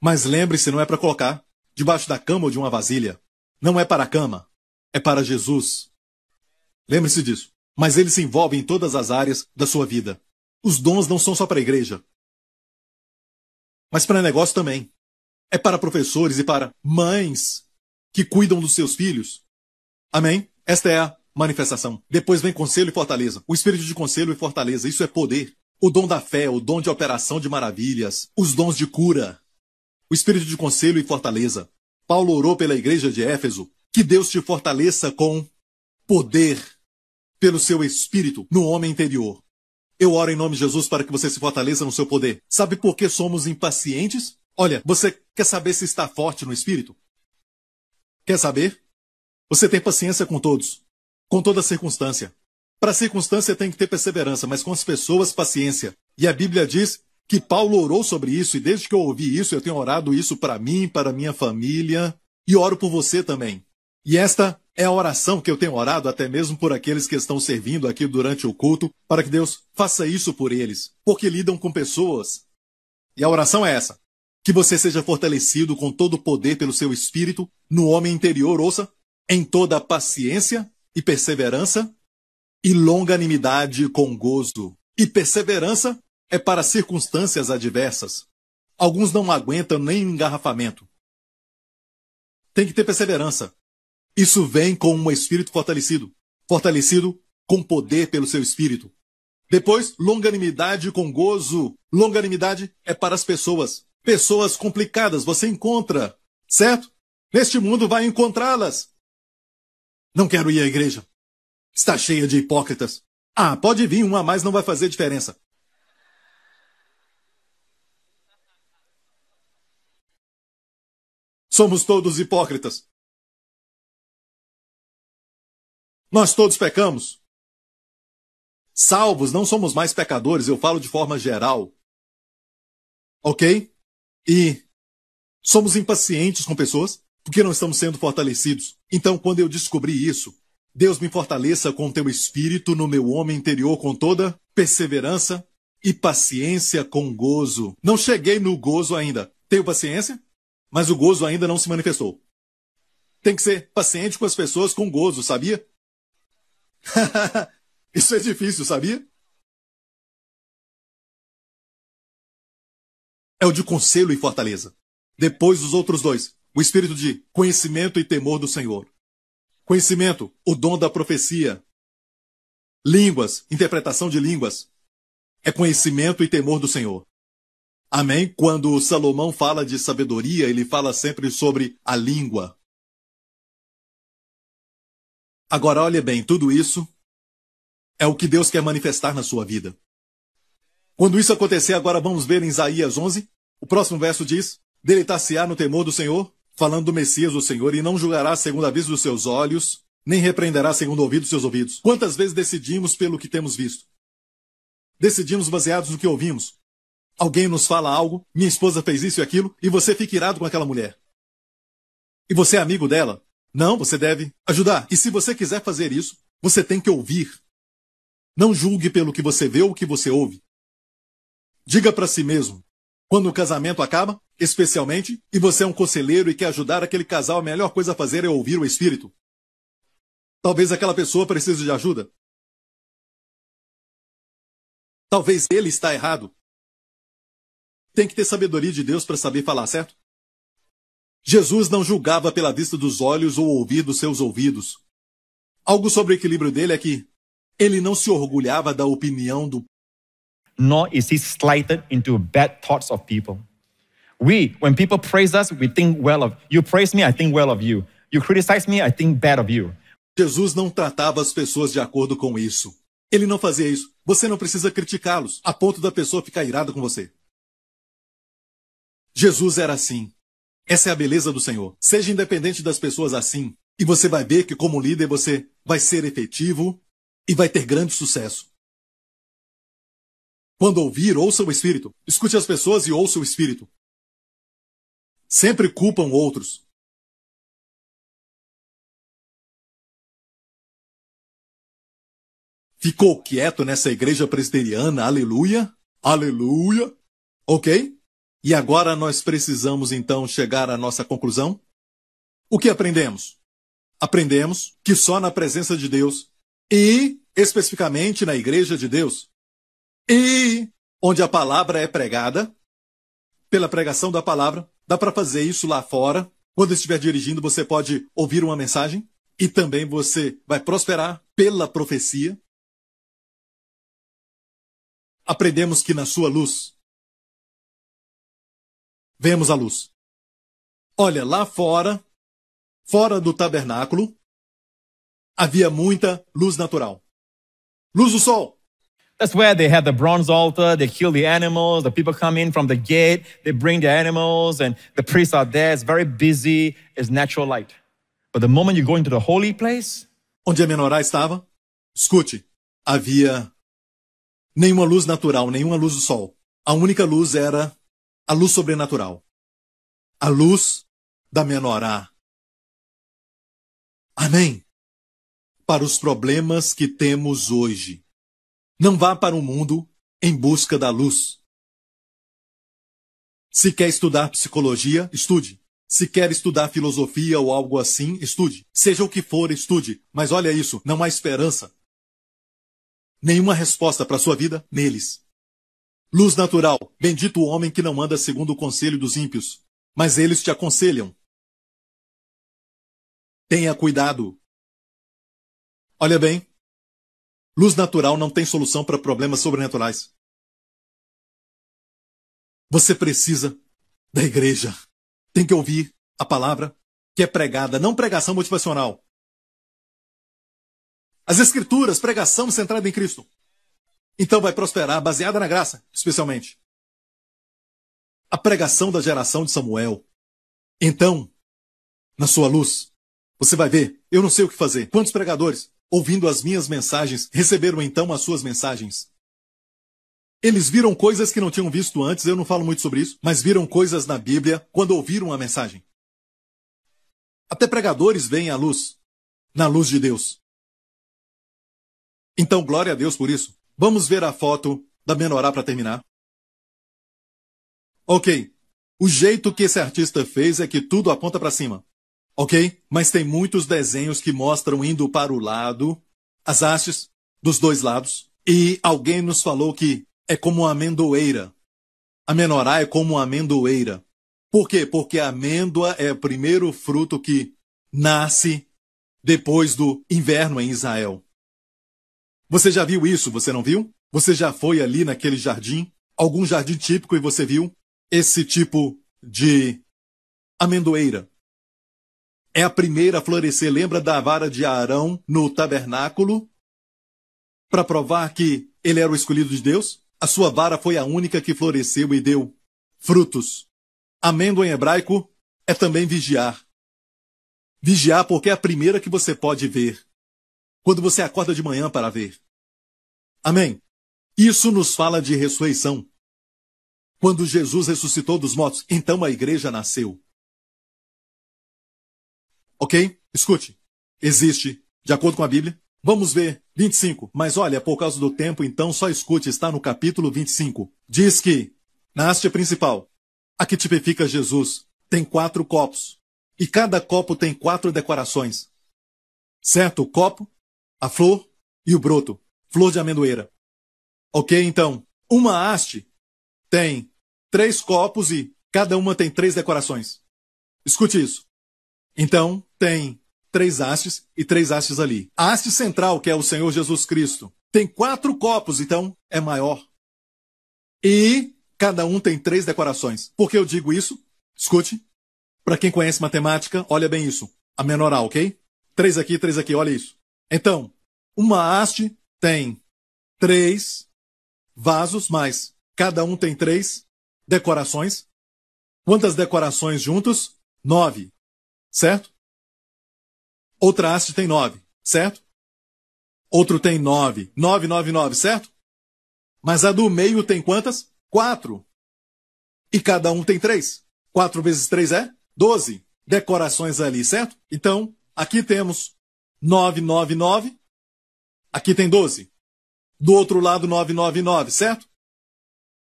Mas lembre-se, não é para colocar debaixo da cama ou de uma vasilha. Não é para a cama, é para Jesus. Lembre-se disso mas ele se envolve em todas as áreas da sua vida. Os dons não são só para a igreja, mas para negócio também. É para professores e para mães que cuidam dos seus filhos. Amém? Esta é a manifestação. Depois vem conselho e fortaleza. O espírito de conselho e fortaleza, isso é poder. O dom da fé, o dom de operação de maravilhas, os dons de cura. O espírito de conselho e fortaleza. Paulo orou pela igreja de Éfeso, que Deus te fortaleça com poder pelo seu espírito no homem interior. Eu oro em nome de Jesus para que você se fortaleça no seu poder. Sabe por que somos impacientes? Olha, você quer saber se está forte no espírito? Quer saber? Você tem paciência com todos, com toda circunstância. Para a circunstância tem que ter perseverança, mas com as pessoas, paciência. E a Bíblia diz que Paulo orou sobre isso, e desde que eu ouvi isso, eu tenho orado isso para mim, para minha família, e oro por você também. E esta é a oração que eu tenho orado até mesmo por aqueles que estão servindo aqui durante o culto, para que Deus faça isso por eles, porque lidam com pessoas. E a oração é essa: que você seja fortalecido com todo o poder pelo seu espírito no homem interior, ouça, em toda paciência e perseverança, e longanimidade com gozo. E perseverança é para circunstâncias adversas. Alguns não aguentam nem um engarrafamento. Tem que ter perseverança. Isso vem com um espírito fortalecido, fortalecido com poder pelo seu espírito. Depois, longanimidade com gozo. Longanimidade é para as pessoas. Pessoas complicadas você encontra, certo? Neste mundo vai encontrá-las. Não quero ir à igreja. Está cheia de hipócritas. Ah, pode vir uma a mais, não vai fazer diferença. Somos todos hipócritas. Nós todos pecamos. Salvos, não somos mais pecadores, eu falo de forma geral. Ok? E somos impacientes com pessoas porque não estamos sendo fortalecidos. Então, quando eu descobri isso, Deus me fortaleça com teu espírito no meu homem interior com toda perseverança e paciência com gozo. Não cheguei no gozo ainda. Tenho paciência, mas o gozo ainda não se manifestou. Tem que ser paciente com as pessoas com gozo, sabia? Isso é difícil, sabia? É o de conselho e fortaleza. Depois os outros dois, o espírito de conhecimento e temor do Senhor. Conhecimento, o dom da profecia. Línguas, interpretação de línguas. É conhecimento e temor do Senhor. Amém? Quando Salomão fala de sabedoria, ele fala sempre sobre a língua. Agora olhe bem, tudo isso é o que Deus quer manifestar na sua vida. Quando isso acontecer, agora vamos ver em Isaías 11, o próximo verso diz: Deleitar-se-á no temor do Senhor, falando do Messias, o Senhor, e não julgará segundo a vista dos seus olhos, nem repreenderá segundo o ouvido dos seus ouvidos. Quantas vezes decidimos pelo que temos visto? Decidimos baseados no que ouvimos. Alguém nos fala algo, minha esposa fez isso e aquilo, e você fica irado com aquela mulher. E você é amigo dela, não, você deve ajudar. E se você quiser fazer isso, você tem que ouvir. Não julgue pelo que você vê ou o que você ouve. Diga para si mesmo: quando o casamento acaba, especialmente, e você é um conselheiro e quer ajudar aquele casal, a melhor coisa a fazer é ouvir o espírito. Talvez aquela pessoa precise de ajuda. Talvez ele está errado. Tem que ter sabedoria de Deus para saber falar, certo? Jesus não julgava pela vista dos olhos ou ouvir dos seus ouvidos. Algo sobre o equilíbrio dele é que ele não se orgulhava da opinião do nor is he slighted into bad thoughts of people. We, when people praise us, we think well of you praise me, I think well of you. You criticize me, I think bad of you. Jesus não tratava as pessoas de acordo com isso. Ele não fazia isso. Você não precisa criticá-los a ponto da pessoa ficar irada com você. Jesus era assim. Essa é a beleza do Senhor. Seja independente das pessoas assim, e você vai ver que, como líder, você vai ser efetivo e vai ter grande sucesso. Quando ouvir, ouça o Espírito. Escute as pessoas e ouça o Espírito. Sempre culpam outros. Ficou quieto nessa igreja presbiteriana? Aleluia? Aleluia? Ok? E agora nós precisamos então chegar à nossa conclusão? O que aprendemos? Aprendemos que só na presença de Deus e especificamente na igreja de Deus e onde a palavra é pregada, pela pregação da palavra, dá para fazer isso lá fora. Quando estiver dirigindo, você pode ouvir uma mensagem e também você vai prosperar pela profecia. Aprendemos que na sua luz vemos a luz. Olha, lá fora, fora do tabernáculo, havia muita luz natural. Luz do sol. That's where they had the bronze altar, they kill the animals, the people come in from the gate, they bring their animals, and the priests are there. It's very busy, it's natural light. But the moment you go into the holy place. Onde a menorá estava? Escute, havia nenhuma luz natural, nenhuma luz do sol. A única luz era a luz sobrenatural, a luz da menorá. Amém. Para os problemas que temos hoje. Não vá para o mundo em busca da luz. Se quer estudar psicologia, estude. Se quer estudar filosofia ou algo assim, estude. Seja o que for, estude. Mas olha isso, não há esperança. Nenhuma resposta para sua vida neles. Luz natural, bendito o homem que não anda segundo o conselho dos ímpios, mas eles te aconselham. Tenha cuidado. Olha bem, luz natural não tem solução para problemas sobrenaturais. Você precisa da igreja. Tem que ouvir a palavra que é pregada, não pregação motivacional. As escrituras, pregação centrada em Cristo. Então vai prosperar, baseada na graça, especialmente. A pregação da geração de Samuel. Então, na sua luz, você vai ver, eu não sei o que fazer. Quantos pregadores, ouvindo as minhas mensagens, receberam então as suas mensagens? Eles viram coisas que não tinham visto antes, eu não falo muito sobre isso, mas viram coisas na Bíblia quando ouviram a mensagem. Até pregadores veem a luz, na luz de Deus. Então, glória a Deus por isso. Vamos ver a foto da Menorá para terminar. Ok. O jeito que esse artista fez é que tudo aponta para cima. Ok? Mas tem muitos desenhos que mostram indo para o lado, as hastes dos dois lados, e alguém nos falou que é como uma amendoeira. A menorá é como uma amendoeira. Por quê? Porque a amêndoa é o primeiro fruto que nasce depois do inverno em Israel. Você já viu isso, você não viu? Você já foi ali naquele jardim? Algum jardim típico e você viu? Esse tipo de amendoeira. É a primeira a florescer. Lembra da vara de Arão no tabernáculo? Para provar que ele era o escolhido de Deus? A sua vara foi a única que floresceu e deu frutos. Amêndoa em hebraico é também vigiar. Vigiar porque é a primeira que você pode ver quando você acorda de manhã para ver. Amém. Isso nos fala de ressurreição. Quando Jesus ressuscitou dos mortos, então a igreja nasceu. Ok? Escute. Existe, de acordo com a Bíblia. Vamos ver 25. Mas olha, por causa do tempo, então só escute, está no capítulo 25. Diz que, na haste principal, a que tipifica Jesus, tem quatro copos. E cada copo tem quatro decorações. Certo? O copo a flor e o broto, flor de amendoeira. Ok, então, uma haste tem três copos e cada uma tem três decorações. Escute isso. Então, tem três hastes e três hastes ali. A haste central, que é o Senhor Jesus Cristo, tem quatro copos, então é maior. E cada um tem três decorações. Por que eu digo isso? Escute. Para quem conhece matemática, olha bem isso. A menoral, ok? Três aqui, três aqui, olha isso. Então, uma haste tem três vasos, mais cada um tem três decorações. Quantas decorações juntos? Nove, certo? Outra haste tem nove, certo? Outro tem nove. Nove, nove, nove, certo? Mas a do meio tem quantas? Quatro. E cada um tem três. Quatro vezes três é? Doze decorações ali, certo? Então, aqui temos 999. Aqui tem 12. Do outro lado, 999, certo?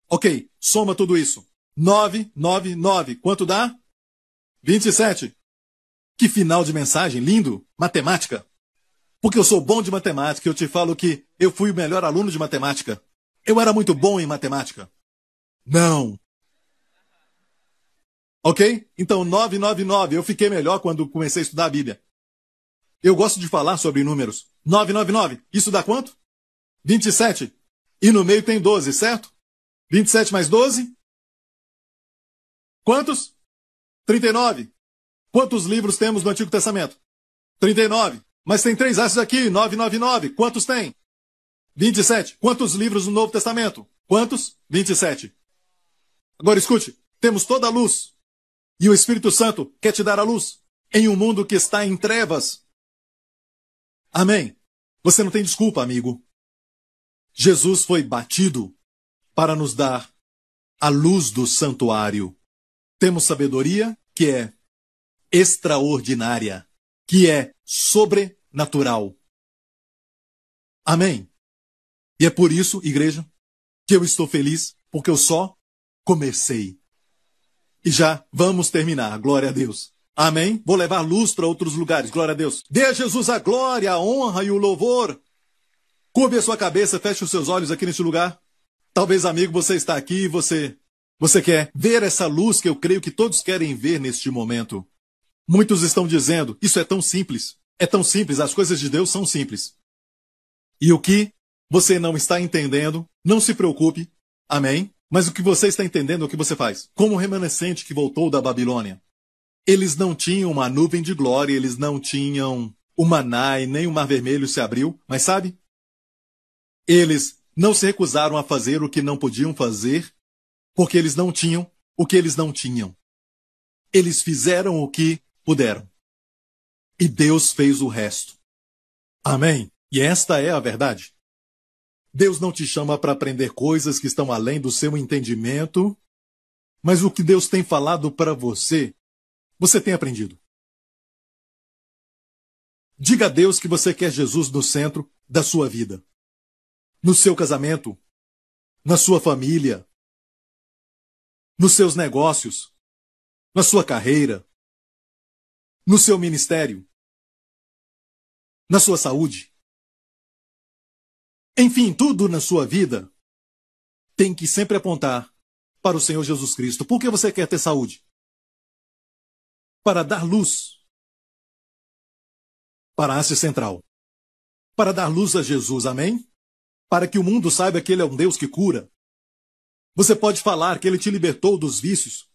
Ok, soma tudo isso. 999. Quanto dá? 27. Que final de mensagem, lindo! Matemática. Porque eu sou bom de matemática, eu te falo que eu fui o melhor aluno de matemática. Eu era muito bom em matemática. Não. Ok? Então, 999, eu fiquei melhor quando comecei a estudar a Bíblia. Eu gosto de falar sobre números. 999, isso dá quanto? 27. E no meio tem 12, certo? 27 mais 12? Quantos? 39. Quantos livros temos no Antigo Testamento? 39. Mas tem três astros aqui, 999. Quantos tem? 27. Quantos livros no Novo Testamento? Quantos? 27. Agora escute, temos toda a luz. E o Espírito Santo quer te dar a luz em um mundo que está em trevas. Amém. Você não tem desculpa, amigo. Jesus foi batido para nos dar a luz do santuário. Temos sabedoria que é extraordinária, que é sobrenatural. Amém. E é por isso, igreja, que eu estou feliz, porque eu só comecei. E já vamos terminar. Glória a Deus. Amém? Vou levar luz para outros lugares. Glória a Deus. Dê a Jesus a glória, a honra e o louvor. Curve a sua cabeça, feche os seus olhos aqui neste lugar. Talvez, amigo, você está aqui e você, você quer ver essa luz que eu creio que todos querem ver neste momento. Muitos estão dizendo, isso é tão simples. É tão simples, as coisas de Deus são simples. E o que você não está entendendo, não se preocupe. Amém? Mas o que você está entendendo é o que você faz. Como remanescente que voltou da Babilônia. Eles não tinham uma nuvem de glória, eles não tinham o maná e nem o mar vermelho se abriu, mas sabe? Eles não se recusaram a fazer o que não podiam fazer, porque eles não tinham o que eles não tinham. Eles fizeram o que puderam. E Deus fez o resto. Amém? E esta é a verdade. Deus não te chama para aprender coisas que estão além do seu entendimento, mas o que Deus tem falado para você você tem aprendido? Diga a Deus que você quer Jesus no centro da sua vida, no seu casamento, na sua família, nos seus negócios, na sua carreira, no seu ministério, na sua saúde. Enfim, tudo na sua vida tem que sempre apontar para o Senhor Jesus Cristo. Por que você quer ter saúde? para dar luz para a Ásia central, para dar luz a Jesus, amém? Para que o mundo saiba que ele é um Deus que cura. Você pode falar que ele te libertou dos vícios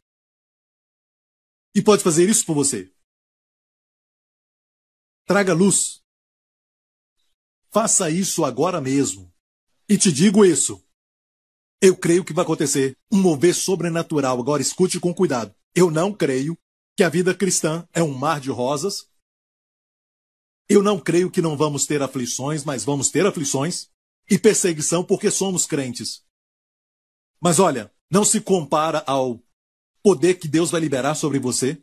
e pode fazer isso por você. Traga luz. Faça isso agora mesmo. E te digo isso. Eu creio que vai acontecer um mover sobrenatural. Agora escute com cuidado. Eu não creio que a vida cristã é um mar de rosas. Eu não creio que não vamos ter aflições, mas vamos ter aflições e perseguição porque somos crentes. Mas olha, não se compara ao poder que Deus vai liberar sobre você.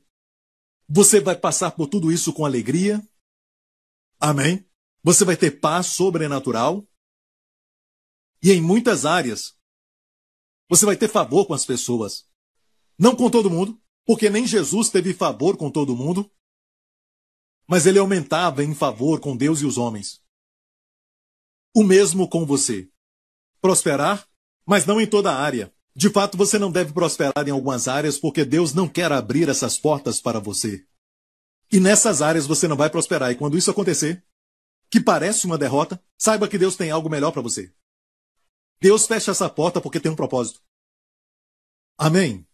Você vai passar por tudo isso com alegria. Amém? Você vai ter paz sobrenatural. E em muitas áreas, você vai ter favor com as pessoas. Não com todo mundo, porque nem Jesus teve favor com todo mundo, mas ele aumentava em favor com Deus e os homens. O mesmo com você. Prosperar, mas não em toda a área. De fato, você não deve prosperar em algumas áreas porque Deus não quer abrir essas portas para você. E nessas áreas você não vai prosperar. E quando isso acontecer, que parece uma derrota, saiba que Deus tem algo melhor para você. Deus fecha essa porta porque tem um propósito. Amém?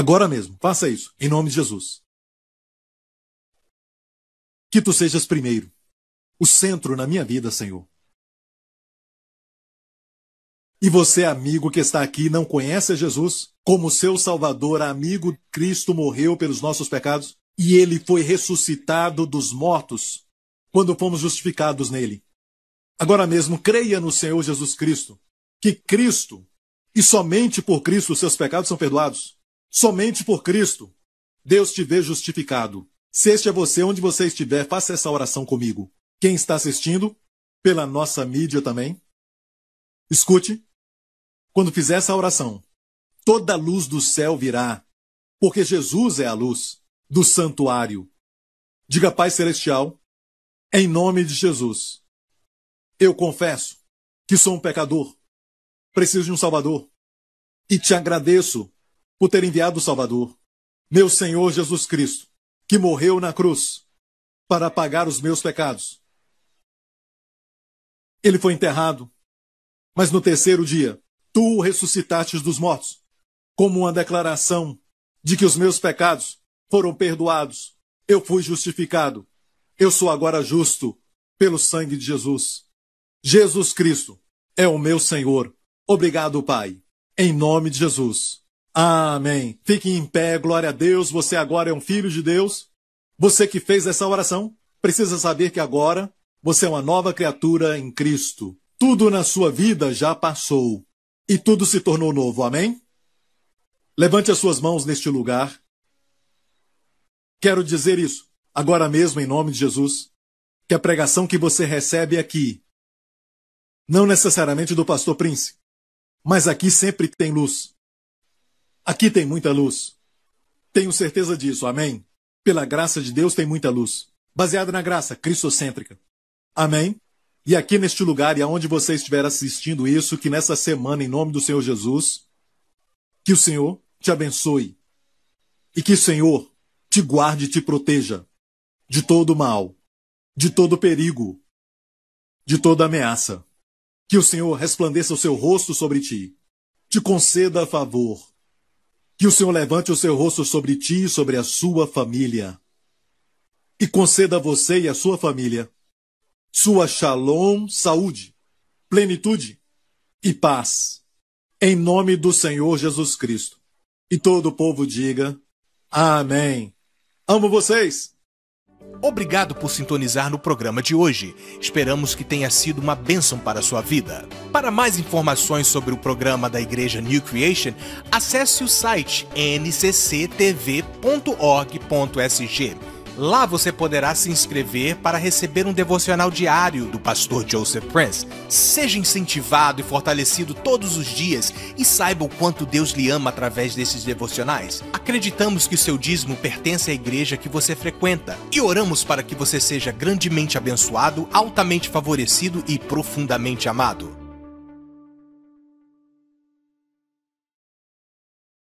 Agora mesmo, faça isso, em nome de Jesus. Que tu sejas primeiro, o centro na minha vida, Senhor. E você, amigo que está aqui não conhece a Jesus como seu Salvador, amigo, Cristo morreu pelos nossos pecados e ele foi ressuscitado dos mortos quando fomos justificados nele. Agora mesmo, creia no Senhor Jesus Cristo, que Cristo e somente por Cristo os seus pecados são perdoados. Somente por Cristo, Deus te vê justificado. Se este é você, onde você estiver, faça essa oração comigo. Quem está assistindo, pela nossa mídia também, escute. Quando fizer essa oração, toda a luz do céu virá, porque Jesus é a luz do santuário. Diga, Pai Celestial, em nome de Jesus, eu confesso que sou um pecador, preciso de um Salvador, e te agradeço por ter enviado o Salvador, meu Senhor Jesus Cristo, que morreu na cruz para pagar os meus pecados. Ele foi enterrado, mas no terceiro dia, tu o ressuscitastes dos mortos, como uma declaração de que os meus pecados foram perdoados. Eu fui justificado. Eu sou agora justo pelo sangue de Jesus. Jesus Cristo é o meu Senhor. Obrigado, Pai. Em nome de Jesus. Amém. Fique em pé, glória a Deus. Você agora é um filho de Deus. Você que fez essa oração precisa saber que agora você é uma nova criatura em Cristo. Tudo na sua vida já passou e tudo se tornou novo. Amém? Levante as suas mãos neste lugar. Quero dizer isso agora mesmo, em nome de Jesus, que a pregação que você recebe aqui, não necessariamente do pastor Prince, mas aqui sempre tem luz. Aqui tem muita luz. Tenho certeza disso, amém? Pela graça de Deus tem muita luz. Baseada na graça cristocêntrica. Amém? E aqui neste lugar e aonde você estiver assistindo isso, que nessa semana, em nome do Senhor Jesus, que o Senhor te abençoe. E que o Senhor te guarde e te proteja de todo mal, de todo perigo, de toda ameaça. Que o Senhor resplandeça o seu rosto sobre ti, te conceda favor que o Senhor levante o seu rosto sobre ti e sobre a sua família. E conceda a você e a sua família sua shalom, saúde, plenitude e paz. Em nome do Senhor Jesus Cristo. E todo o povo diga: Amém. Amo vocês! Obrigado por sintonizar no programa de hoje. Esperamos que tenha sido uma bênção para a sua vida. Para mais informações sobre o programa da Igreja New Creation, acesse o site ncctv.org.sg Lá você poderá se inscrever para receber um devocional diário do pastor Joseph Prince. Seja incentivado e fortalecido todos os dias e saiba o quanto Deus lhe ama através desses devocionais. Acreditamos que o seu dízimo pertence à igreja que você frequenta e oramos para que você seja grandemente abençoado, altamente favorecido e profundamente amado.